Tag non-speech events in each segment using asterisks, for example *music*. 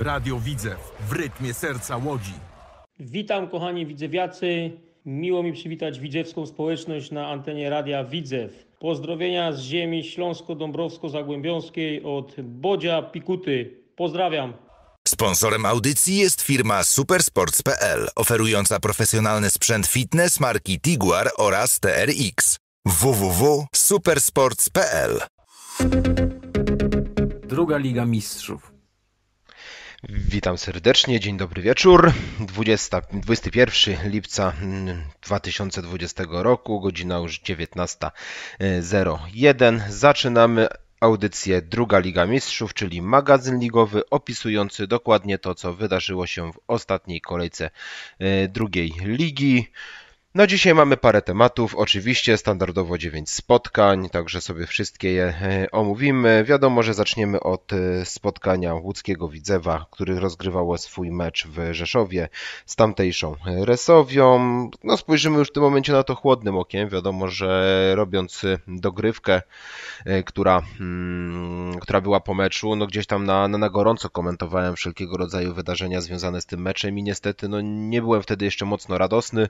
Radio Widzew w rytmie serca Łodzi. Witam kochani widzewiacy. Miło mi przywitać widzewską społeczność na antenie Radia Widzew. Pozdrowienia z ziemi śląsko-dąbrowsko-zagłębiąskiej od Bodzia Pikuty. Pozdrawiam. Sponsorem audycji jest firma supersports.pl, oferująca profesjonalny sprzęt fitness marki Tiguar oraz TRX. www.supersports.pl Druga Liga Mistrzów Witam serdecznie, dzień dobry wieczór. 20, 21 lipca 2020 mm, roku, godzina już 19.01. E, Zaczynamy audycję Druga Liga Mistrzów, czyli magazyn ligowy opisujący dokładnie to, co wydarzyło się w ostatniej kolejce e, drugiej ligi. No dzisiaj mamy parę tematów, oczywiście standardowo 9 spotkań, także sobie wszystkie je e, omówimy. Wiadomo, że zaczniemy od e, spotkania łódzkiego Widzewa, który rozgrywało swój mecz w Rzeszowie z tamtejszą e, Resowią. No spojrzymy już w tym momencie na to chłodnym okiem, wiadomo, że robiąc dogrywkę, która, mm, która była po meczu, no gdzieś tam na, na gorąco komentowałem wszelkiego rodzaju wydarzenia związane z tym meczem i niestety no nie byłem wtedy jeszcze mocno radosny.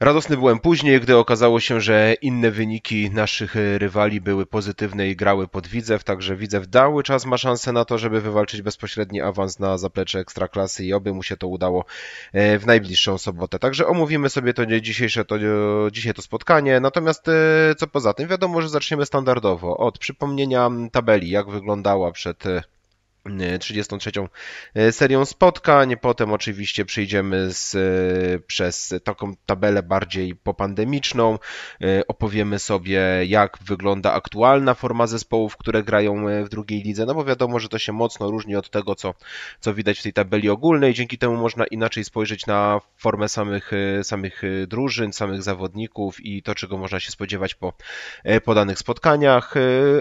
Radosny byłem później, gdy okazało się, że inne wyniki naszych rywali były pozytywne i grały pod Widzew, także Widzew dały czas, ma szansę na to, żeby wywalczyć bezpośredni awans na zaplecze Ekstraklasy i oby mu się to udało e, w najbliższą sobotę. Także omówimy sobie to dzisiejsze, to, dzisiaj to spotkanie, natomiast e, co poza tym, wiadomo, że zaczniemy standardowo od przypomnienia tabeli, jak wyglądała przed 33. E, e, serią spotkań. Potem oczywiście przejdziemy z, e, przez taką tabelę bardziej popandemiczną. Opowiemy sobie, jak wygląda aktualna forma zespołów, które grają w drugiej lidze. No bo wiadomo, że to się mocno różni od tego, co, co widać w tej tabeli ogólnej. Dzięki temu można inaczej spojrzeć na formę samych, samych drużyn, samych zawodników i to, czego można się spodziewać po podanych spotkaniach.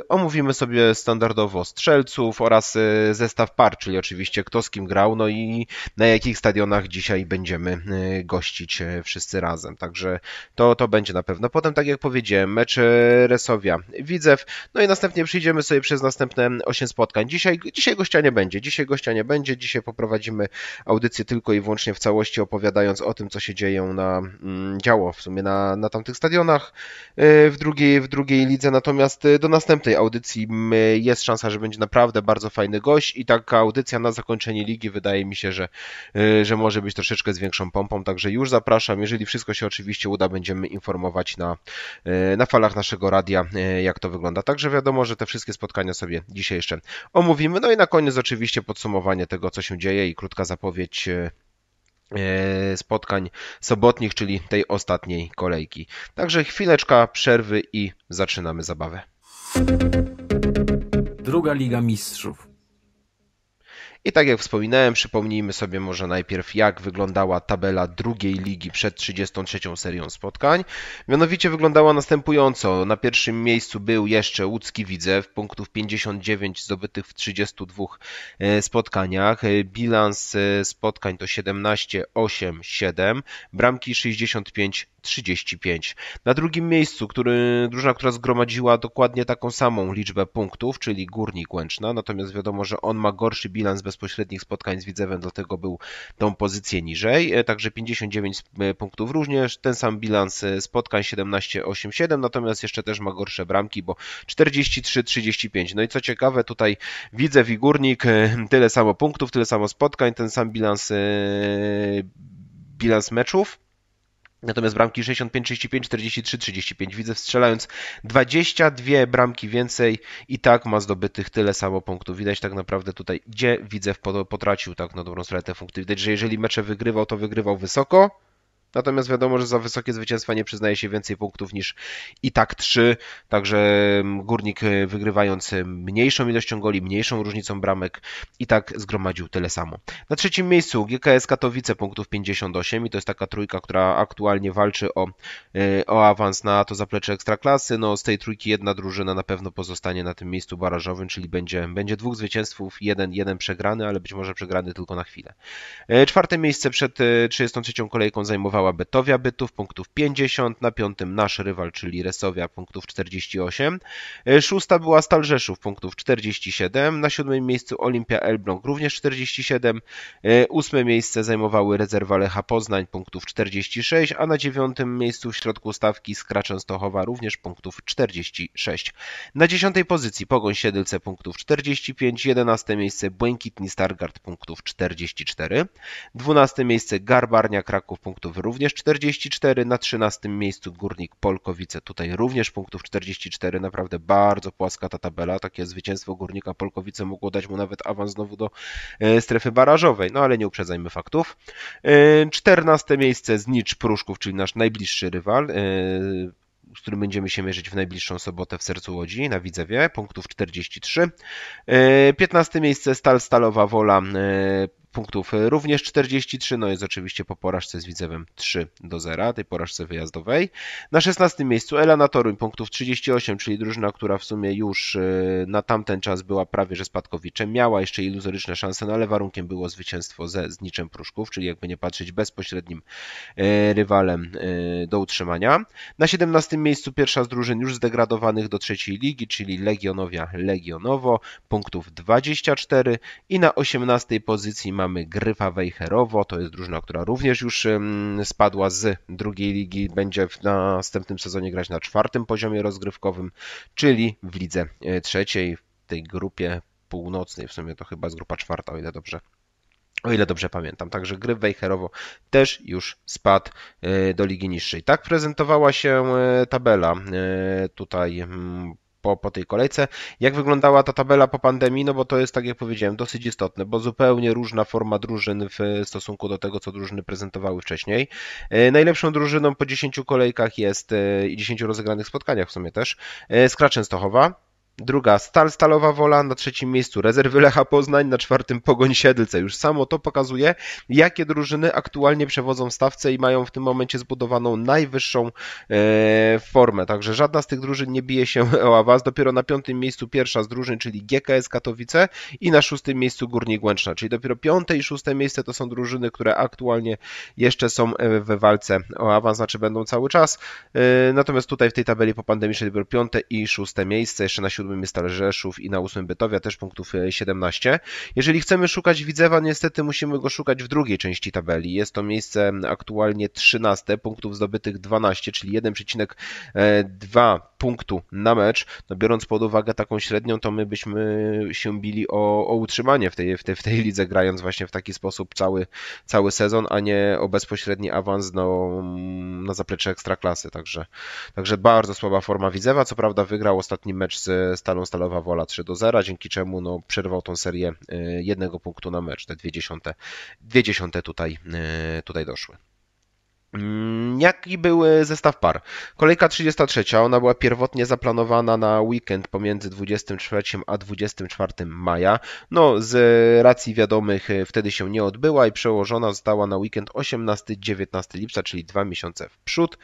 Omówimy sobie standardowo strzelców oraz zestaw par, czyli oczywiście kto z kim grał, no i na jakich stadionach dzisiaj będziemy y, gościć y, wszyscy razem. Także to, to będzie na pewno. Potem, tak jak powiedziałem, mecz Resowia Widzew, no i następnie przyjdziemy sobie przez następne 8 spotkań. Dzisiaj, dzisiaj gościa nie będzie, dzisiaj gościa nie będzie, dzisiaj poprowadzimy audycję tylko i wyłącznie w całości opowiadając o tym, co się dzieje na, mm, działo w sumie na, na tamtych stadionach y, w drugiej, w drugiej lidze, natomiast do następnej audycji mm, jest szansa, że będzie naprawdę bardzo fajny gość, coś i taka audycja na zakończenie ligi wydaje mi się, że, y, że może być troszeczkę z większą pompą, także już zapraszam. Jeżeli wszystko się oczywiście uda, będziemy informować na, y, na falach naszego radia, y, jak to wygląda. Także wiadomo, że te wszystkie spotkania sobie dzisiaj jeszcze omówimy. No i na koniec oczywiście podsumowanie tego, co się dzieje i krótka zapowiedź spotkań sobotnich, czyli tej ostatniej kolejki. Także chwileczka przerwy i zaczynamy zabawę. Druga Liga Mistrzów. I tak jak wspominałem, przypomnijmy sobie może najpierw, jak wyglądała tabela drugiej ligi przed 33 serią spotkań. Mianowicie wyglądała następująco. Na pierwszym miejscu był jeszcze łódzki Widzew, punktów 59 zdobytych w 32 e, spotkaniach. E, bilans e, spotkań to 17, 8, 7, bramki 65, 35. Na drugim miejscu, który, drużyna, która zgromadziła dokładnie taką samą liczbę punktów, czyli Górnik Łęczna, natomiast wiadomo, że on ma gorszy bilans bezpośrednich spotkań z Widzewem, dlatego był tą pozycję niżej, e, także 59 e, punktów również, ten sam bilans e, spotkań 17-8-7, natomiast jeszcze też ma gorsze bramki, bo 43-35. No i co ciekawe, tutaj Widzew i Górnik tyle samo punktów, tyle samo spotkań, ten sam bilans bilans meczów. Natomiast bramki 65, 35, 43, 35. Widzę strzelając 22 bramki więcej i tak ma zdobytych tyle samo punktów. Widać tak naprawdę tutaj, gdzie widzę potracił tak na dobrą stronę te punkty. Widać, że jeżeli mecze wygrywał, to wygrywał wysoko. Natomiast wiadomo, że za wysokie zwycięstwa nie przyznaje się więcej punktów niż i tak 3, także mm, Górnik y, wygrywając y, mniejszą ilością goli, mniejszą różnicą bramek i tak zgromadził tyle samo. Na trzecim miejscu GKS Katowice punktów 58 i to jest taka trójka, która aktualnie walczy o, y, o awans na to zaplecze Ekstraklasy. No z tej trójki jedna drużyna na pewno pozostanie na tym miejscu barażowym, czyli będzie, będzie dwóch zwycięstwów, jeden, jeden przegrany, ale być może przegrany tylko na chwilę. Czwarte miejsce przed 33 kolejką zajmowała była Betowia Bytów, punktów 50, na piątym nasz rywal, czyli Resowia, punktów 48. E, szósta była Stal Rzeszów, punktów 47, na siódmym miejscu Olimpia Elbląg, również 47. E, ósme miejsce zajmowały rezerwa Lecha Poznań, punktów 46, a na dziewiątym miejscu w środku stawki Skra Częstochowa, również punktów 46. Na dziesiątej pozycji Pogoń Siedlce, punktów 45, 11 miejsce Błękitni Stargard, punktów 44, 12 miejsce Garbarnia Kraków, punktów również 44, na 13 miejscu Górnik Polkowice, tutaj również punktów 44, naprawdę bardzo płaska ta tabela, takie zwycięstwo Górnika Polkowice mogło dać mu nawet awans znowu do e, strefy barażowej, no ale nie uprzedzajmy faktów. 14 e, miejsce Znicz Pruszków, czyli nasz najbliższy rywal, e, z którym będziemy się mierzyć w najbliższą sobotę w sercu Łodzi na Widzewie, punktów 43. 15 miejsce Stal Stalowa Wola punktów e, również 43, no jest oczywiście po porażce z Widzewem 3 do 0, tej porażce wyjazdowej. Na 16 miejscu Elana Toruń, punktów 38, czyli drużyna, która w sumie już e, na tamten czas była prawie że spadkowiczem, miała jeszcze iluzoryczne szanse, no ale warunkiem było zwycięstwo ze Zniczem Pruszków, czyli jakby nie patrzeć bezpośrednim e, rywalem do utrzymania. Na 17 miejscu pierwsza z drużyn już zdegradowanych do trzeciej ligi, czyli Legionowia Legionowo, punktów 24 i na 18 pozycji ma mamy Gryfa Wejherowo, to jest drużyna, która również już spadła z drugiej ligi, będzie w następnym sezonie grać na czwartym poziomie rozgrywkowym, czyli w lidze e, trzeciej, w tej grupie północnej, w sumie to chyba z grupa czwarta, o ile dobrze o ile dobrze pamiętam. Także gry Wejherowo też już spadł e, do ligi niższej. Tak prezentowała się e, tabela tutaj po, po tej kolejce. Jak wyglądała ta tabela po pandemii? No bo to jest, tak jak powiedziałem, dosyć istotne, bo zupełnie różna forma drużyn w stosunku do tego, co drużyny prezentowały wcześniej. E, najlepszą drużyną po 10 kolejkach jest e, i 10 rozegranych spotkaniach w sumie też e, Skra Częstochowa, Druga Stal Stalowa Wola, na trzecim miejscu rezerwy Lecha Poznań, na czwartym Pogoń Siedlce. Już samo to pokazuje, jakie drużyny aktualnie przewodzą stawce i mają w tym momencie zbudowaną najwyższą e, formę. Także żadna z tych drużyn nie bije się *laughs* o awans. Dopiero na piątym miejscu pierwsza z drużyn, czyli GKS Katowice i na szóstym miejscu Górnik Łęczna. Czyli dopiero piąte i szóste miejsce to są drużyny, które aktualnie jeszcze są e, we walce o awans, znaczy będą cały czas. E, natomiast tutaj w tej tabeli po pandemii dopiero piąte i szóste miejsce, jeszcze na siódmym siódmym jest Rzeszów i na ósmym Bytowia, też punktów 17. E, Jeżeli chcemy szukać Widzewa, niestety musimy go szukać w drugiej części tabeli. Jest to miejsce aktualnie 13, punktów zdobytych 12, czyli 1,2 e, punktu na mecz. No biorąc pod uwagę taką średnią, to my byśmy się bili o, o utrzymanie w tej, w, tej, w tej lidze, grając właśnie w taki sposób cały, cały sezon, a nie o bezpośredni awans no, na zaplecze ekstraklasy. Także, także bardzo słaba forma Widzewa. Co prawda wygrał ostatni mecz z Stalą Stalowa Wola 3 do 0, dzięki czemu no, przerwał tą serię e, jednego punktu na mecz. Te dwie dziesiąte, dwie dziesiąte tutaj, e, tutaj doszły. Mm, jaki był e, zestaw par? Kolejka 33, ona była pierwotnie zaplanowana na weekend pomiędzy 23 a 24 maja. No, z e, racji wiadomych e, wtedy się nie odbyła i przełożona została na weekend 18-19 lipca, czyli dwa miesiące w przód.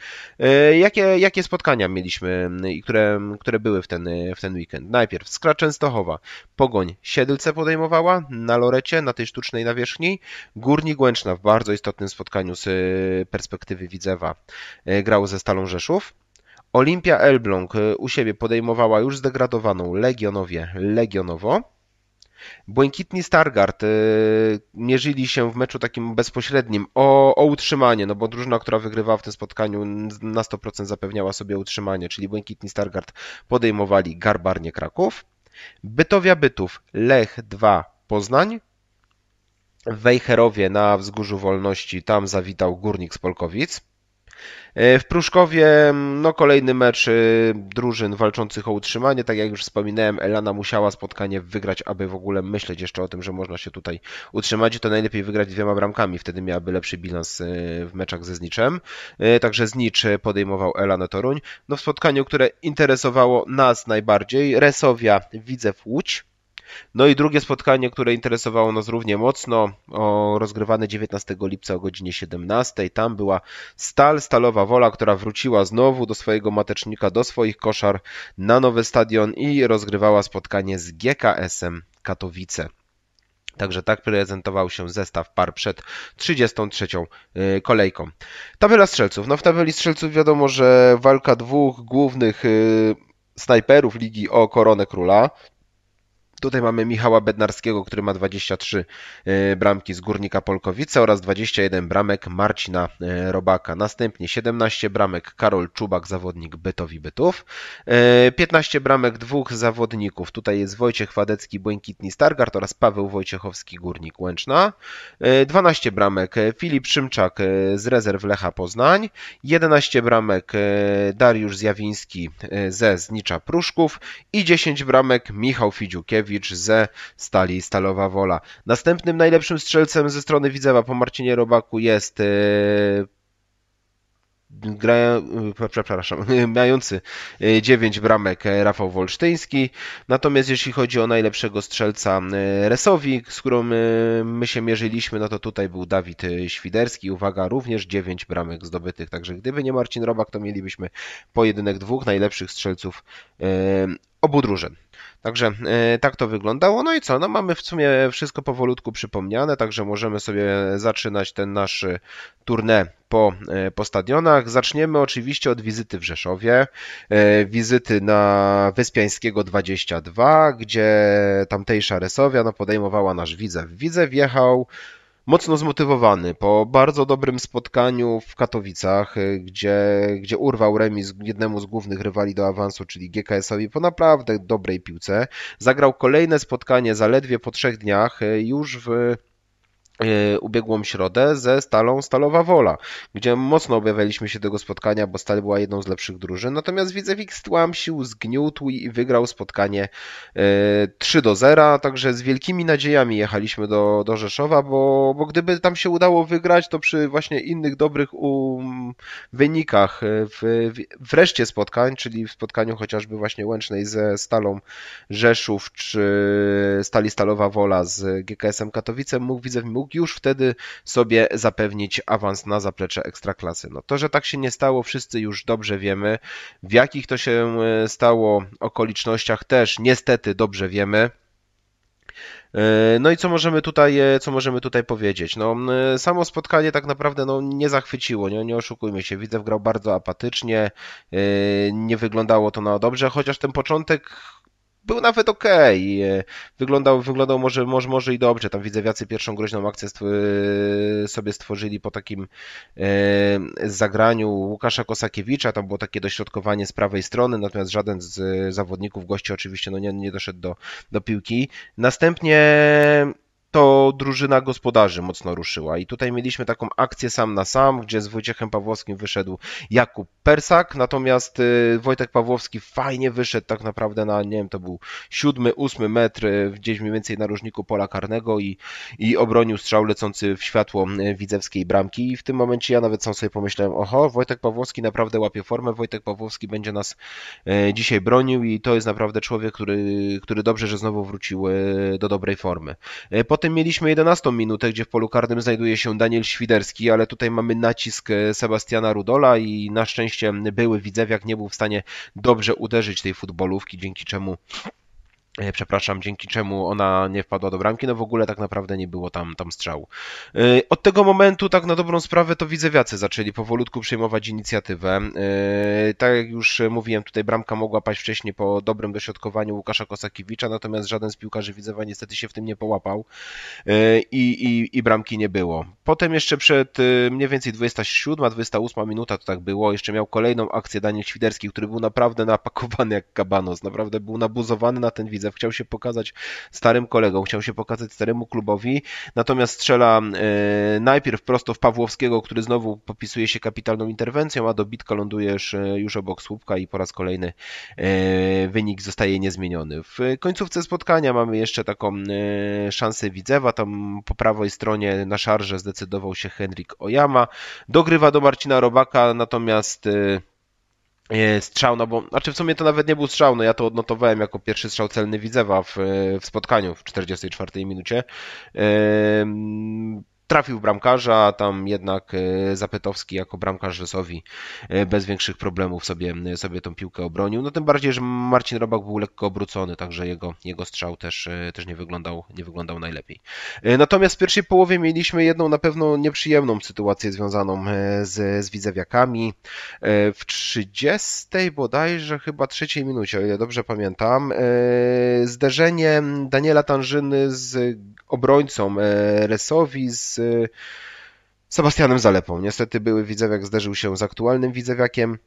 Jakie, jakie spotkania mieliśmy i które, które były w ten, w ten weekend? Najpierw Skra Częstochowa, Pogoń Siedlce podejmowała na Lorecie, na tej sztucznej nawierzchni. Górnik Łęczna w bardzo istotnym spotkaniu z perspektywy perspektywy Widzewa e, grał ze Stalą Rzeszów. Olimpia Elbląg e, u siebie podejmowała już zdegradowaną Legionowie Legionowo. Błękitni Stargard e, mierzyli się w meczu takim bezpośrednim o, o, utrzymanie, no bo drużyna, która wygrywała w tym spotkaniu na 100% zapewniała sobie utrzymanie, czyli Błękitni Stargard podejmowali Garbarnie Kraków. Bytowia Bytów, Lech 2, Poznań, w Wejherowie na Wzgórzu Wolności, tam zawitał Górnik z Polkowic. E, w Pruszkowie mm, no kolejny mecz e, drużyn walczących o utrzymanie. Tak jak już wspominałem, Elana musiała spotkanie wygrać, aby w ogóle myśleć jeszcze o tym, że można się tutaj utrzymać. To najlepiej wygrać dwiema bramkami, wtedy miałaby lepszy bilans e, w meczach ze Zniczem. Także Znicz podejmował Elanę Toruń. No w spotkaniu, które interesowało nas najbardziej, Resowia Widzew Łódź. No i drugie spotkanie, które interesowało nas równie mocno, o, rozgrywane 19 lipca o godzinie 17. Tam była Stal, Stalowa Wola, która wróciła znowu do swojego matecznika, do swoich koszar na nowy stadion i rozgrywała spotkanie z GKS-em Katowice. Także tak prezentował się zestaw par przed 33 e, kolejką. Tabela strzelców. No w tabeli strzelców wiadomo, że walka dwóch głównych e, snajperów ligi o koronę króla. Tutaj mamy Michała Bednarskiego, który ma 23 e, bramki z Górnika Polkowice oraz 21 bramek Marcina e, Robaka. Następnie 17 bramek Karol Czubak, zawodnik Bytowi Bytów. 15 e, bramek dwóch zawodników. Tutaj jest Wojciech Wadecki, Błękitni Stargard oraz Paweł Wojciechowski, Górnik Łęczna. 12 bramek Filip Szymczak z rezerw Lecha Poznań. 11 bramek Dariusz Zjawiński ze Znicza Pruszków i 10 bramek Michał Fidziukiewicz Pawlowicz ze Stali Stalowa Wola. Następnym najlepszym strzelcem ze strony Widzewa po Marcinie Robaku jest e, grają, e, przepraszam, *laughs* mający 9 e, bramek Rafał Wolsztyński. Natomiast jeśli chodzi o najlepszego strzelca Resowik, z którą my się mierzyliśmy, no to tutaj był Dawid Świderski. Uwaga, również 9 bramek zdobytych. Także gdyby nie Marcin Robak, to mielibyśmy pojedynek dwóch najlepszych strzelców obu drużyn. Także e, tak to wyglądało. No i co? No mamy w sumie wszystko powolutku przypomniane, także możemy sobie zaczynać ten nasz e, tournée po, e, po stadionach. Zaczniemy oczywiście od wizyty w Rzeszowie, wizyty na Wyspiańskiego 22, gdzie tamtejsza Resowia no, podejmowała nasz widzew. widzę wjechał mocno zmotywowany po bardzo dobrym spotkaniu w Katowicach, y, gdzie, gdzie urwał remis jednemu z głównych rywali do awansu, czyli GKS-owi po naprawdę dobrej piłce. Zagrał kolejne spotkanie zaledwie po trzech dniach y, już w E, ubiegłą środę ze Stalą Stalowa Wola, gdzie mocno objawialiśmy się tego spotkania, bo Stal była jedną z lepszych drużyn, natomiast Widzewik stłamsił, zgniótł i wygrał spotkanie 3 e, do 0, także z wielkimi nadziejami jechaliśmy do, do Rzeszowa, bo, bo gdyby tam się udało wygrać, to przy właśnie innych dobrych um, wynikach e, w, w reszcie spotkań, czyli w spotkaniu chociażby właśnie Łęcznej ze Stalą Rzeszów, czy Stali Stalowa Wola z GKS-em Katowice, mógł Widzew mógł mógł już wtedy sobie zapewnić awans na zaplecze ekstraklasy. No to, że tak się nie stało, wszyscy już dobrze wiemy. W jakich to się e, stało okolicznościach też niestety dobrze wiemy. E, no i co możemy tutaj, e, co możemy tutaj powiedzieć? No, samo spotkanie tak naprawdę no, nie zachwyciło, nie, nie oszukujmy się. Widzę, grał bardzo apatycznie, nie wyglądało to na dobrze, chociaż ten początek był nawet ok. E, wyglądał, wyglądał może, może, może i dobrze. Tam widzę widzewiacy pierwszą groźną akcję e, sobie stworzyli po takim e, zagraniu Łukasza Kosakiewicza. Tam było takie dośrodkowanie z prawej strony, natomiast żaden z zawodników, gości oczywiście no nie, nie doszedł do, do piłki. Następnie to drużyna gospodarzy mocno ruszyła. I tutaj mieliśmy taką akcję sam na sam, gdzie z Wojciechem Pawłowskim wyszedł Jakub Persak, natomiast y, Wojtek Pawłowski fajnie wyszedł tak naprawdę na, nie wiem, to był siódmy, ósmy metr, y, gdzieś mniej więcej na różniku pola karnego i, i obronił strzał lecący w światło y, widzewskiej bramki. I w tym momencie ja nawet sam sobie pomyślałem, oho, Wojtek Pawłowski naprawdę łapie formę, Wojtek Pawłowski będzie nas dzisiaj bronił i to jest naprawdę człowiek, który, który dobrze, że znowu wrócił do dobrej formy. Potem Potem mieliśmy 11 minutę, gdzie w polu karnym znajduje się Daniel Świderski, ale tutaj mamy nacisk e, Sebastiana Rudola i na szczęście były widzewiak nie był w stanie dobrze uderzyć tej futbolówki, dzięki czemu E, przepraszam, dzięki czemu ona nie wpadła do bramki, no w ogóle tak naprawdę nie było tam, tam strzału. E, od tego momentu, tak na dobrą sprawę, to widzewiacy zaczęli powolutku przejmować inicjatywę. E, tak jak już mówiłem, tutaj bramka mogła paść wcześniej po dobrym dośrodkowaniu Łukasza Kosakiewicza, natomiast żaden z piłkarzy widzewa niestety się w tym nie połapał i, i, i bramki nie było. Potem jeszcze przed mniej więcej 27-28 minuta to tak było, jeszcze miał kolejną akcję Daniel Świderski, który był naprawdę napakowany jak kabanos, naprawdę był nabuzowany na ten widz widzów, chciał się pokazać starym kolegom, chciał się pokazać staremu klubowi, natomiast strzela e, najpierw prosto w Pawłowskiego, który znowu popisuje się kapitalną interwencją, a do bitka lądujesz e, już obok słupka i po raz kolejny e, wynik zostaje niezmieniony. W końcówce spotkania mamy jeszcze taką szansę Widzewa, tam po prawej stronie na szarze zdecydował się Henryk Ojama, dogrywa do Marcina Robaka, natomiast E, strzał, no bo, znaczy w sumie to nawet nie był strzał, no ja to odnotowałem jako pierwszy strzał celny Widzewa w, e, w spotkaniu w 44 minucie. E, trafił bramkarza, tam jednak e, Zapytowski jako bramkarz Rzesowi e, bez większych problemów sobie, e, sobie tą piłkę obronił. No tym bardziej, że Marcin Robak był lekko obrócony, także jego, jego strzał też, też nie, wyglądał, nie wyglądał najlepiej. Natomiast w pierwszej połowie mieliśmy jedną na pewno nieprzyjemną sytuację związaną z, z Widzewiakami. W 30 bodajże chyba trzeciej minucie, o ile dobrze pamiętam, zderzenie Daniela Tanżyny z obrońcą e, Resowi z e, Sebastianem Zalepą. Niestety były Widzewiak zderzył się z aktualnym Widzewiakiem.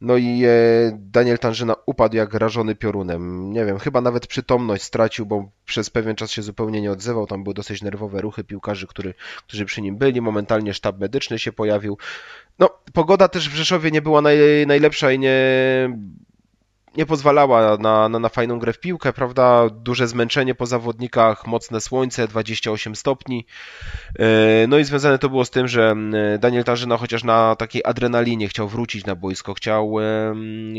No i e, Daniel Tanżyna upadł jak rażony piorunem. Nie wiem, chyba nawet przytomność stracił, bo przez pewien czas się zupełnie nie odzywał. Tam były dosyć nerwowe ruchy piłkarzy, który, którzy przy nim byli. Momentalnie sztab medyczny się pojawił. No, pogoda też w Rzeszowie nie była naj, najlepsza i nie nie pozwalała na, na, na fajną grę w piłkę, prawda? Duże zmęczenie po zawodnikach, mocne słońce, 28 stopni. E, no i związane to było z tym, że Daniel Tarzyna chociaż na takiej adrenalinie chciał wrócić na boisko, chciał,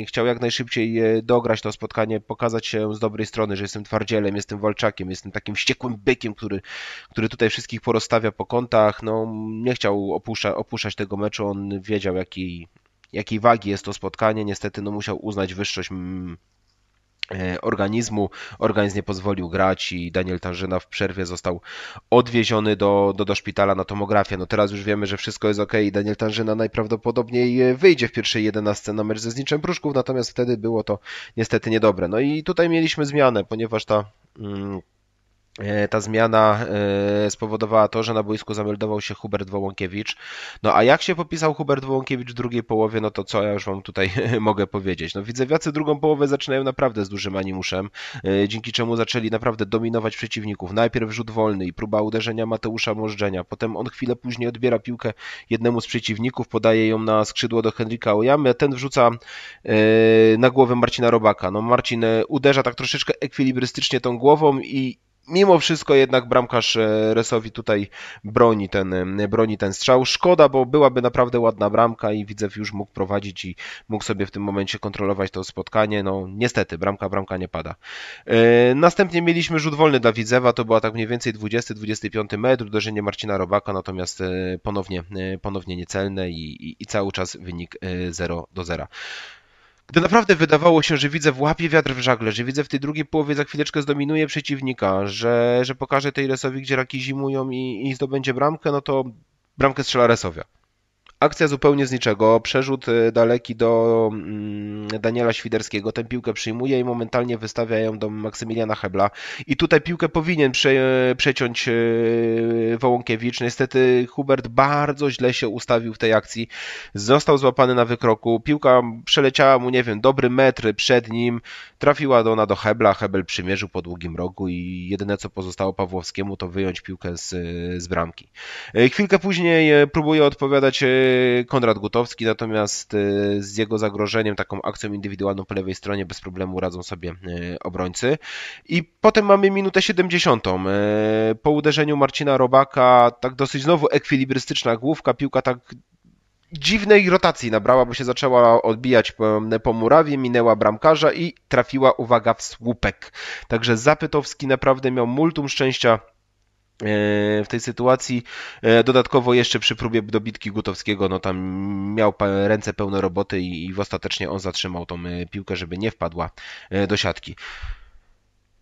chciał jak najszybciej e, dograć to spotkanie, pokazać się z dobrej strony, że jestem twardzielem, jestem walczakiem, jestem takim wściekłym bykiem, który, który tutaj wszystkich porozstawia po kątach. No, nie chciał opuszcza, opuszczać tego meczu, on wiedział jaki, jakiej wagi jest to spotkanie. Niestety no, musiał uznać wyższość mm, e, organizmu. Organizm nie pozwolił grać i Daniel Tarzyna w przerwie został odwieziony do, do, do szpitala na tomografię. No teraz już wiemy, że wszystko jest ok i Daniel Tarzyna najprawdopodobniej e, wyjdzie w pierwszej jedenastce na mecz ze Zniczem Pruszków, natomiast wtedy było to niestety niedobre. No i tutaj mieliśmy zmianę, ponieważ ta... Mm, E, ta zmiana e, spowodowała to, że na boisku zameldował się Hubert Wołąkiewicz. No a jak się popisał Hubert Wołąkiewicz w drugiej połowie, no to co ja już wam tutaj *laughs* mogę powiedzieć. No widzewiacy drugą połowę zaczynają naprawdę z dużym animuszem, e, dzięki czemu zaczęli naprawdę dominować przeciwników. Najpierw rzut wolny i próba uderzenia Mateusza Możdżenia, potem on chwilę później odbiera piłkę jednemu z przeciwników, podaje ją na skrzydło do Henryka Ojamy, ten wrzuca na głowę Marcina Robaka. No Marcin uderza tak troszeczkę ekwilibrystycznie tą głową i mimo wszystko jednak bramkarz e, Resowi tutaj broni ten, e, broni ten strzał. Szkoda, bo byłaby naprawdę ładna bramka i Widzew już mógł prowadzić i mógł sobie w tym momencie kontrolować to spotkanie. No niestety, bramka, bramka nie pada. E, następnie mieliśmy rzut wolny dla Widzewa, to była tak mniej więcej 20-25 metr, uderzenie Marcina Robaka, natomiast ponownie, ponownie niecelne i, i, i cały czas wynik 0 do 0. Gdy naprawdę wydawało się, że widzę w łapie wiatr w żagle, że widzę w tej drugiej połowie za chwileczkę zdominuje przeciwnika, że, że pokaże tej Resowi, gdzie raki zimują i, i zdobędzie bramkę, no to bramkę strzela Resowia. Akcja zupełnie z niczego, przerzut y, daleki do mm, Daniela Świderskiego, tę piłkę przyjmuje i momentalnie wystawia ją do Maksymiliana Hebla. I tutaj piłkę powinien prze, przeciąć y, Wołąkiewicz. Niestety Hubert bardzo źle się ustawił w tej akcji. Został złapany na wykroku, piłka przeleciała mu, nie wiem, dobry metr przed nim, trafiła ona do Hebla, Hebel przymierzył po długim rogu i jedyne co pozostało Pawłowskiemu to wyjąć piłkę z, z bramki. Y, chwilkę później próbuje odpowiadać Konrad Gutowski, natomiast e, z jego zagrożeniem, taką akcją indywidualną po lewej stronie bez problemu radzą sobie e, obrońcy. I potem mamy minutę 70. E, po uderzeniu Marcina Robaka, tak dosyć znowu ekwilibrystyczna główka, piłka tak dziwnej rotacji nabrała, bo się zaczęła odbijać po, po, murawie, minęła bramkarza i trafiła, uwaga, w słupek. Także Zapytowski naprawdę miał multum szczęścia E, w tej sytuacji. E, dodatkowo jeszcze przy próbie dobitki Gutowskiego, no tam miał ręce pełne roboty i, i ostatecznie on zatrzymał tą e, piłkę, żeby nie wpadła do siatki.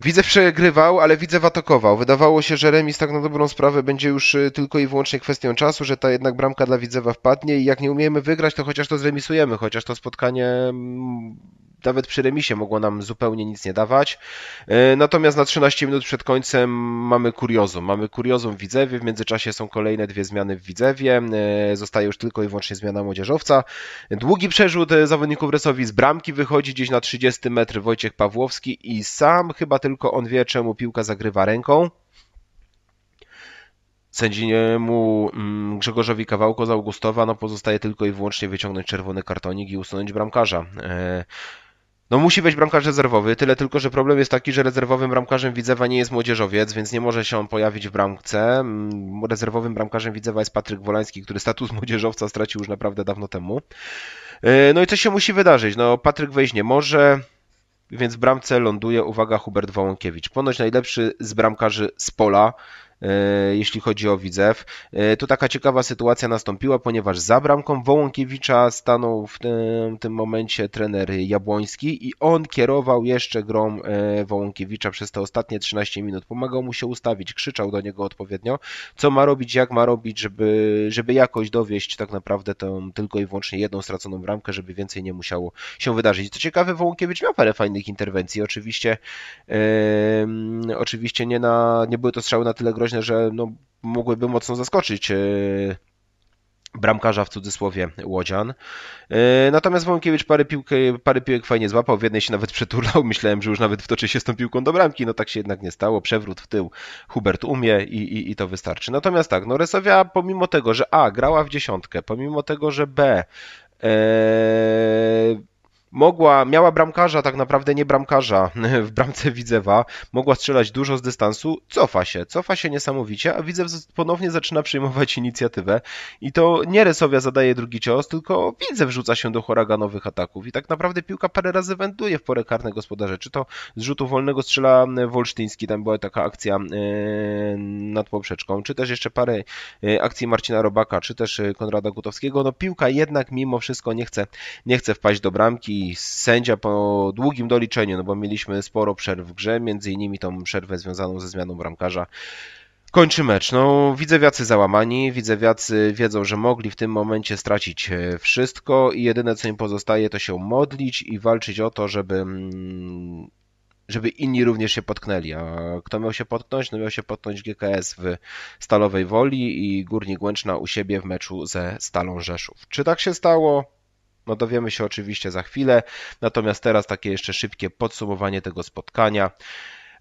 Widzę przegrywał, ale widzę atakował. Wydawało się, że remis tak na dobrą sprawę będzie już y, tylko i wyłącznie kwestią czasu, że ta jednak bramka dla Widzewa wpadnie i jak nie umiemy wygrać, to chociaż to zremisujemy, chociaż to spotkanie mm, nawet przy remisie mogło nam zupełnie nic nie dawać. Y, natomiast na 13 minut przed końcem mamy kuriozum. Mamy kuriozum w Widzewie, w międzyczasie są kolejne dwie zmiany w Widzewie. Y, zostaje już tylko i wyłącznie zmiana młodzieżowca. Długi przerzut zawodników Resowi z bramki wychodzi gdzieś na 30 metr Wojciech Pawłowski i sam chyba tylko on wie, czemu piłka zagrywa ręką. Sędziniemu mm, Grzegorzowi Kawałko z Augustowa no pozostaje tylko i wyłącznie wyciągnąć czerwony kartonik i usunąć bramkarza. E, no musi być bramkarz rezerwowy, tyle tylko, że problem jest taki, że rezerwowym bramkarzem Widzewa nie jest młodzieżowiec, więc nie może się on pojawić w bramce. Mm, rezerwowym bramkarzem Widzewa jest Patryk Wolański, który status młodzieżowca stracił już naprawdę dawno temu. E, no i co się musi wydarzyć? No Patryk wejść nie może, więc w bramce ląduje, uwaga, Hubert Wołąkiewicz. Ponoć najlepszy z bramkarzy z pola, E, jeśli chodzi o Widzew. E, tu taka ciekawa sytuacja nastąpiła, ponieważ za bramką Wołąkiewicza stanął w tym, tym momencie trener Jabłoński i on kierował jeszcze grą e, Wołąkiewicza przez te ostatnie 13 minut. Pomagał mu się ustawić, krzyczał do niego odpowiednio, co ma robić, jak ma robić, żeby, żeby jakoś dowieść tak naprawdę tę tylko i wyłącznie jedną straconą bramkę, żeby więcej nie musiało się wydarzyć. Co ciekawe, Wołąkiewicz miał parę fajnych interwencji, oczywiście, yy, oczywiście nie, na, nie były to strzały na tyle groźne, groźne, że no, mogłyby mocno zaskoczyć e, bramkarza w cudzysłowie Łodzian. E, natomiast Wąkiewicz parę, piłkę, e, parę piłek fajnie złapał, w jednej się nawet przeturlał, *laughs* myślałem, że już nawet wtoczy się z tą piłką do bramki, no tak się jednak nie stało, przewrót w tył, Hubert umie i, i, i to wystarczy. Natomiast tak, no Resowia pomimo tego, że A grała w dziesiątkę, pomimo tego, że B... Ee, mogła, miała bramkarza, tak naprawdę nie bramkarza *laughs* w bramce Widzewa, mogła strzelać dużo z dystansu, cofa się, cofa się niesamowicie, a Widzew ponownie zaczyna przyjmować *laughs* inicjatywę i to nie Resowia zadaje drugi cios, tylko Widzew rzuca się do huraganowych ataków i tak naprawdę piłka parę razy węduje w porę karne gospodarze, czy to z rzutu wolnego strzela e, Wolsztyński, tam była taka akcja e, nad poprzeczką, czy też jeszcze parę e, akcji Marcina Robaka, czy też Konrada Gutowskiego, no piłka jednak mimo wszystko nie chce, nie chce wpaść do bramki sędzia po długim doliczeniu, no bo mieliśmy sporo przerw w grze, między innymi tą przerwę związaną ze zmianą bramkarza, kończy mecz. No, widzę wiacy załamani, widzę wiacy wiedzą, że mogli w tym momencie stracić e, wszystko i jedyne co im pozostaje to się modlić i walczyć o to, żeby mm, żeby inni również się potknęli. A kto miał się potknąć? No miał się potknąć GKS w Stalowej Woli i Górnik Łęczna u siebie w meczu ze Stalą Rzeszów. Czy tak się stało? No dowiemy się oczywiście za chwilę, natomiast teraz takie jeszcze szybkie podsumowanie tego spotkania.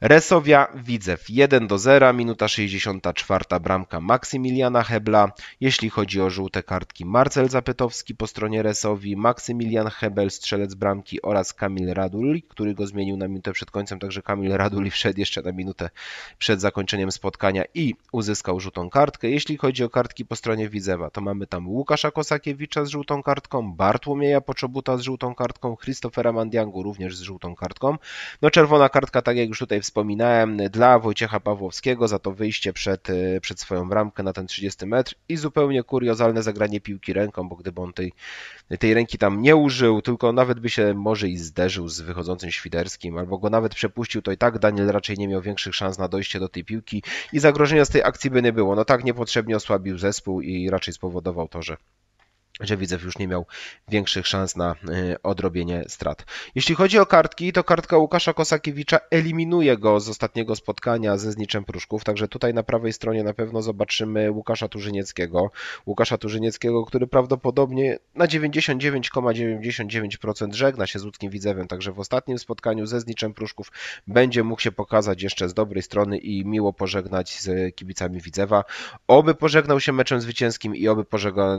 Resowia Widzew 1 do 0, minuta 64 bramka Maksymiliana Hebla. Jeśli chodzi o żółte kartki, Marcel Zapytowski po stronie Resowi, Maksymilian Hebel strzelec bramki oraz Kamil Raduli, który go zmienił na minutę przed końcem, także Kamil Raduli wszedł jeszcze na minutę przed zakończeniem spotkania i uzyskał żółtą kartkę. Jeśli chodzi o kartki po stronie Widzewa, to mamy tam Łukasza Kosakiewicza z żółtą kartką, Bartłomieja Poczobuta z żółtą kartką, Christophera Mandiangu również z żółtą kartką. No czerwona kartka, tak jak już tutaj wspomniałem, wspominałem, dla Wojciecha Pawłowskiego za to wyjście przed, e, przed swoją bramkę na ten 30 metr i zupełnie kuriozalne zagranie piłki ręką, bo gdyby on tej, tej ręki tam nie użył, tylko nawet by się może i zderzył z wychodzącym Świderskim, albo go nawet przepuścił, to i tak Daniel raczej nie miał większych szans na dojście do tej piłki i zagrożenia z tej akcji by nie było. No tak niepotrzebnie osłabił zespół i raczej spowodował to, że że Widzew już nie miał większych szans na e, odrobienie strat. Jeśli chodzi o kartki, to kartka Łukasza Kosakiewicza eliminuje go z ostatniego spotkania ze Zniczem Pruszków, także tutaj na prawej stronie na pewno zobaczymy Łukasza Turzynieckiego. Łukasza Turzynieckiego, który prawdopodobnie na 99,99% ,99 żegna się z Łódzkim Widzewem, także w ostatnim spotkaniu ze Zniczem Pruszków będzie mógł się pokazać jeszcze z dobrej strony i miło pożegnać z kibicami Widzewa. Oby pożegnał się meczem zwycięskim i oby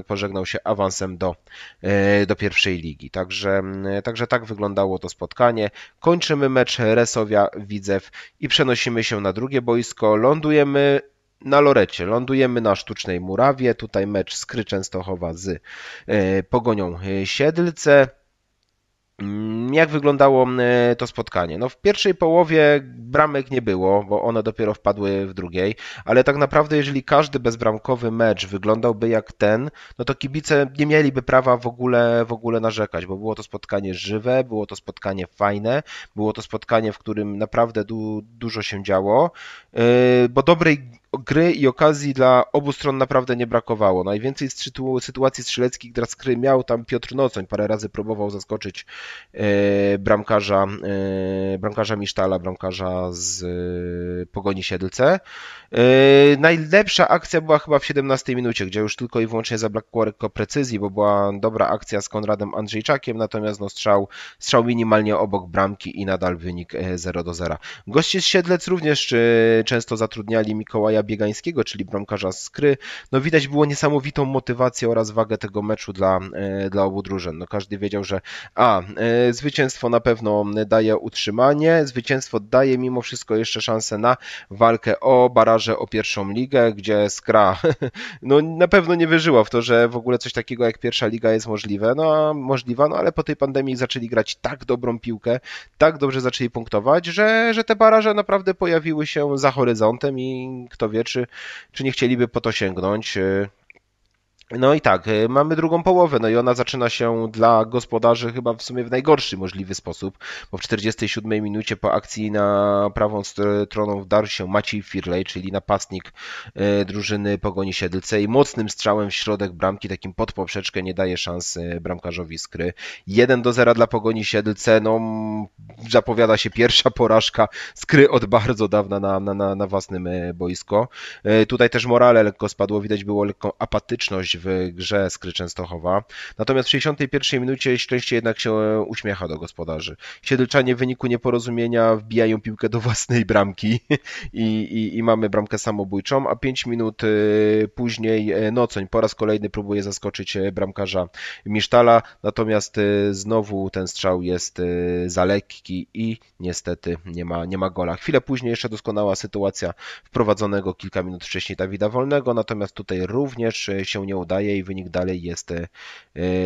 pożegnał się awansem awansem do, e, do pierwszej ligi. Także, e, także tak wyglądało to spotkanie. Kończymy mecz Resowia Widzew i przenosimy się na drugie boisko. Lądujemy na Lorecie. Lądujemy na Sztucznej Murawie. Tutaj mecz Skry Częstochowa z e, Pogonią Siedlce. Mm, jak wyglądało mm, e, to spotkanie? No w pierwszej połowie bramek nie było, bo one dopiero wpadły w drugiej, ale tak naprawdę jeżeli każdy bezbramkowy mecz wyglądałby jak ten, no to kibice nie mieliby prawa w ogóle, w ogóle narzekać, bo było to spotkanie żywe, było to spotkanie fajne, było to spotkanie, w którym naprawdę du dużo się działo, e, bo dobrej gry i okazji dla obu stron naprawdę nie brakowało. Najwięcej sytuacji strzeleckich Draskry miał tam Piotr Nocoń. Parę razy próbował zaskoczyć e, bramkarza, e, bramkarza Misztala, bramkarza z e, Pogoni Siedlce. Najlepsza akcja była chyba w 17 minucie, gdzie już tylko i wyłącznie zabrakło lekko precyzji, bo była dobra akcja z Konradem Andrzejczakiem, natomiast no strzał, strzał minimalnie obok bramki i nadal wynik 0 do 0. Goście z Siedlec również często zatrudniali Mikołaja Biegańskiego, czyli bramkarza z Kry. No widać było niesamowitą motywację oraz wagę tego meczu dla, e, dla obu drużyn. No każdy wiedział, że a, e, zwycięstwo na pewno daje utrzymanie, zwycięstwo daje mimo wszystko jeszcze szansę na walkę o baraże o pierwszą ligę, gdzie Skra *laughs* no na pewno nie wierzyła w to, że w ogóle coś takiego jak pierwsza liga jest możliwe, no możliwa, no ale po tej pandemii zaczęli grać tak dobrą piłkę, tak dobrze zaczęli punktować, że, że te baraże naprawdę pojawiły się za horyzontem i kto wie czy, czy nie chcieliby po to sięgnąć. Y, no i tak, y, mamy drugą połowę, no i ona zaczyna się dla gospodarzy chyba w sumie w najgorszy możliwy sposób, bo w 47 minucie po akcji na prawą stroną wdarł się Maciej Firlej, czyli napastnik y, drużyny Pogoni Siedlce i mocnym strzałem w środek bramki, takim pod poprzeczkę nie daje szansy bramkarzowi Skry. 1 do 0 dla Pogoni Siedlce, no zapowiada się pierwsza porażka Skry od bardzo dawna na, na, na własnym y, boisko. Tutaj też morale lekko spadło, widać było lekką apatyczność w grze Skry Częstochowa. Natomiast w 61 minucie szczęście jednak się e, uśmiecha do gospodarzy. Siedlczanie w wyniku nieporozumienia wbijają piłkę do własnej bramki *laughs* i, i, i mamy bramkę samobójczą, a 5 minut e, później e, Nocoń po raz kolejny próbuje zaskoczyć bramkarza Misztala, natomiast znowu ten strzał jest za lekki i niestety nie ma, nie ma gola. Chwilę później jeszcze doskonała sytuacja wprowadzonego kilka minut wcześniej Dawida Wolnego, natomiast tutaj również się nie udało udaje i wynik dalej jest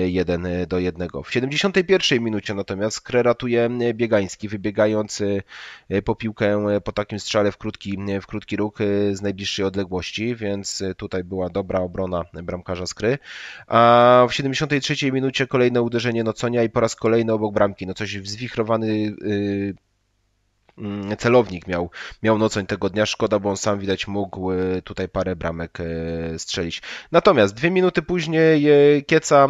1 e, do 1. W 71 minucie natomiast ratuje Biegański, wybiegający e, po piłkę e, po takim strzale w krótki, w krótki róg z najbliższej odległości, więc tutaj była dobra obrona bramkarza Skry. A w 73 minucie kolejne uderzenie Noconia i po raz kolejny obok bramki. No coś zwichrowany Mm, celownik miał, miał nocą tego dnia. Szkoda, bo on sam widać mógł y, tutaj parę bramek y, strzelić. Natomiast dwie minuty później y, Kieca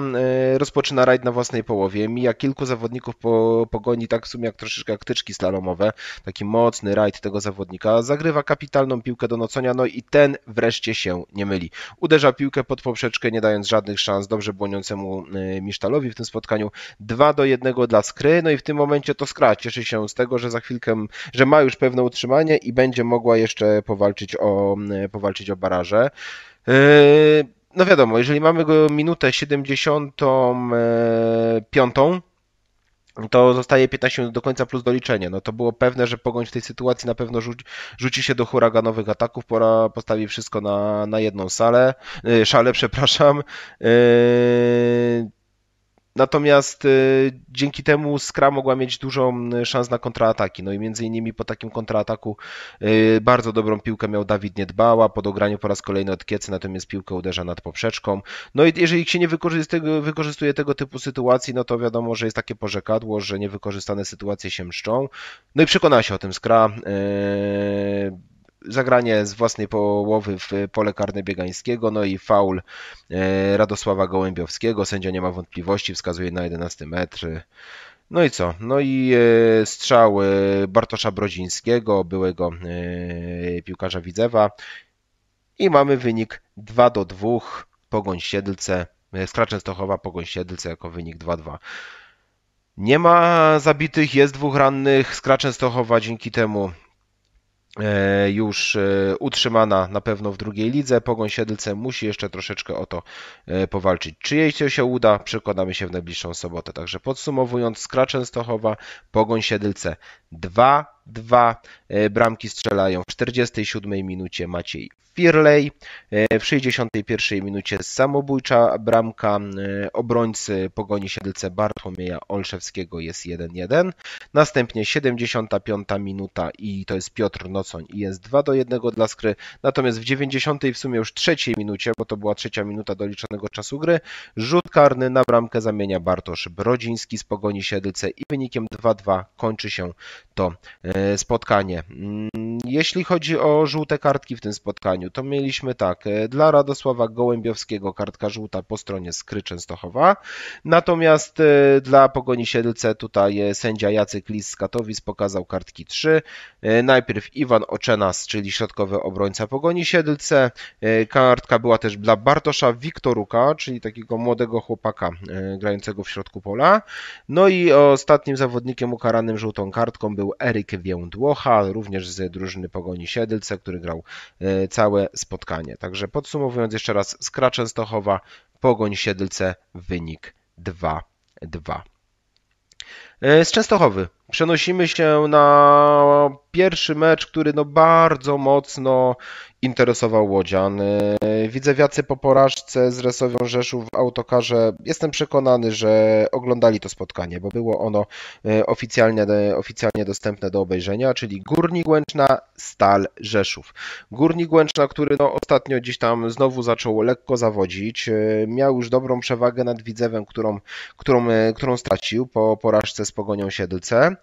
rozpoczyna rajd na własnej połowie. Mija kilku zawodników po pogoni, tak w sumie jak troszeczkę jak tyczki slalomowe. Taki mocny rajd tego zawodnika. Zagrywa kapitalną piłkę do nocenia, no i ten wreszcie się nie myli. Uderza piłkę pod poprzeczkę, nie dając żadnych szans dobrze błoniącemu Misztalowi w tym spotkaniu. 2 do 1 dla Skry, no i w tym momencie to Skra cieszy się z tego, że za chwilkę że ma już pewne utrzymanie i będzie mogła jeszcze powalczyć o, powalczyć o baraże. E, no wiadomo, jeżeli mamy go minutę 75, to zostaje 15 minut do końca plus doliczenie. No to było pewne, że Pogoń w tej sytuacji na pewno rzuci, rzuci się do huraganowych ataków, pora postawi wszystko na, na jedną salę, e, szale, *laughs* przepraszam. Yy Natomiast y, dzięki temu Skra mogła mieć dużą y, szans na kontraataki. No i między innymi po takim kontrataku y, bardzo dobrą piłkę miał Dawid Niedbała, po dograniu po raz kolejny od Kiecy, natomiast piłkę uderza nad poprzeczką. No i jeżeli się nie wykorzystuje, wykorzystuje tego typu sytuacji, no to wiadomo, że jest takie porzekadło, że niewykorzystane sytuacje się mszczą. No i przekona się o tym Skra zagranie z własnej połowy w pole karne Biegańskiego, no i faul e, Radosława Gołębiowskiego. Sędzia nie ma wątpliwości, wskazuje na 11 metr. No i co? No i e, strzał e, Bartosza Brodzińskiego, byłego piłkarza Widzewa. I mamy wynik 2 do 2, Pogoń Siedlce, Skraczyn Stochowa, Pogoń Siedlce jako wynik 2-2. Nie ma zabitych, jest dwóch rannych, Skraczyn Stochowa dzięki temu E, już e, utrzymana na pewno w drugiej lidze. Pogoń Siedlce musi jeszcze troszeczkę o to e, powalczyć. Czy jej się uda, przekonamy się w najbliższą sobotę. Także podsumowując, Skraczen Stochowa, Pogoń Siedlce 2, Dwa e, bramki strzelają w 47 minucie Maciej Firlej, e, w 61 minucie samobójcza bramka e, obrońcy Pogoni Siedlce Bartłomieja Olszewskiego jest 1-1. Następnie 75 minuta i to jest Piotr Nocoń i jest 2 do 1 dla Skry. Natomiast w 90 w sumie już trzeciej minucie, bo to była trzecia minuta doliczonego czasu gry, rzut karny na bramkę zamienia Bartosz Brodziński z Pogoni Siedlce i wynikiem 2-2 kończy się to E, spotkanie. Mm, jeśli chodzi o żółte kartki w tym spotkaniu, to mieliśmy tak, e, dla Radosława Gołębiowskiego kartka żółta po stronie Skry Częstochowa, natomiast e, dla Pogoni Siedlce tutaj sędzia Jacek Lis z Katowic pokazał kartki 3. Najpierw Iwan Oczenas, czyli środkowy obrońca Pogoni Siedlce. Kartka była też dla Bartosza Wiktoruka, czyli takiego młodego chłopaka grającego w środku pola. No i ostatnim zawodnikiem ukaranym żółtą kartką był Eryk Wiel Dłocha, również z drużyny Pogoni Siedlce, który grał e, całe spotkanie. Także podsumowując jeszcze raz, Skra Częstochowa, Pogoń Siedlce, wynik 2-2. E, z Częstochowy. Przenosimy się na pierwszy mecz, który no bardzo mocno interesował Łodzian. E, Widzewiacy po porażce z Resowią Rzeszów w autokarze jestem przekonany, że oglądali to spotkanie, bo było ono e, oficjalnie, oficjalnie dostępne do obejrzenia, czyli Górnik Łęczna, Stal Rzeszów. Górnik Łęczna, który no ostatnio gdzieś tam znowu zaczął lekko zawodzić, miał już dobrą przewagę nad Widzewem, którą, którą, którą stracił po porażce z Pogonią Siedlce.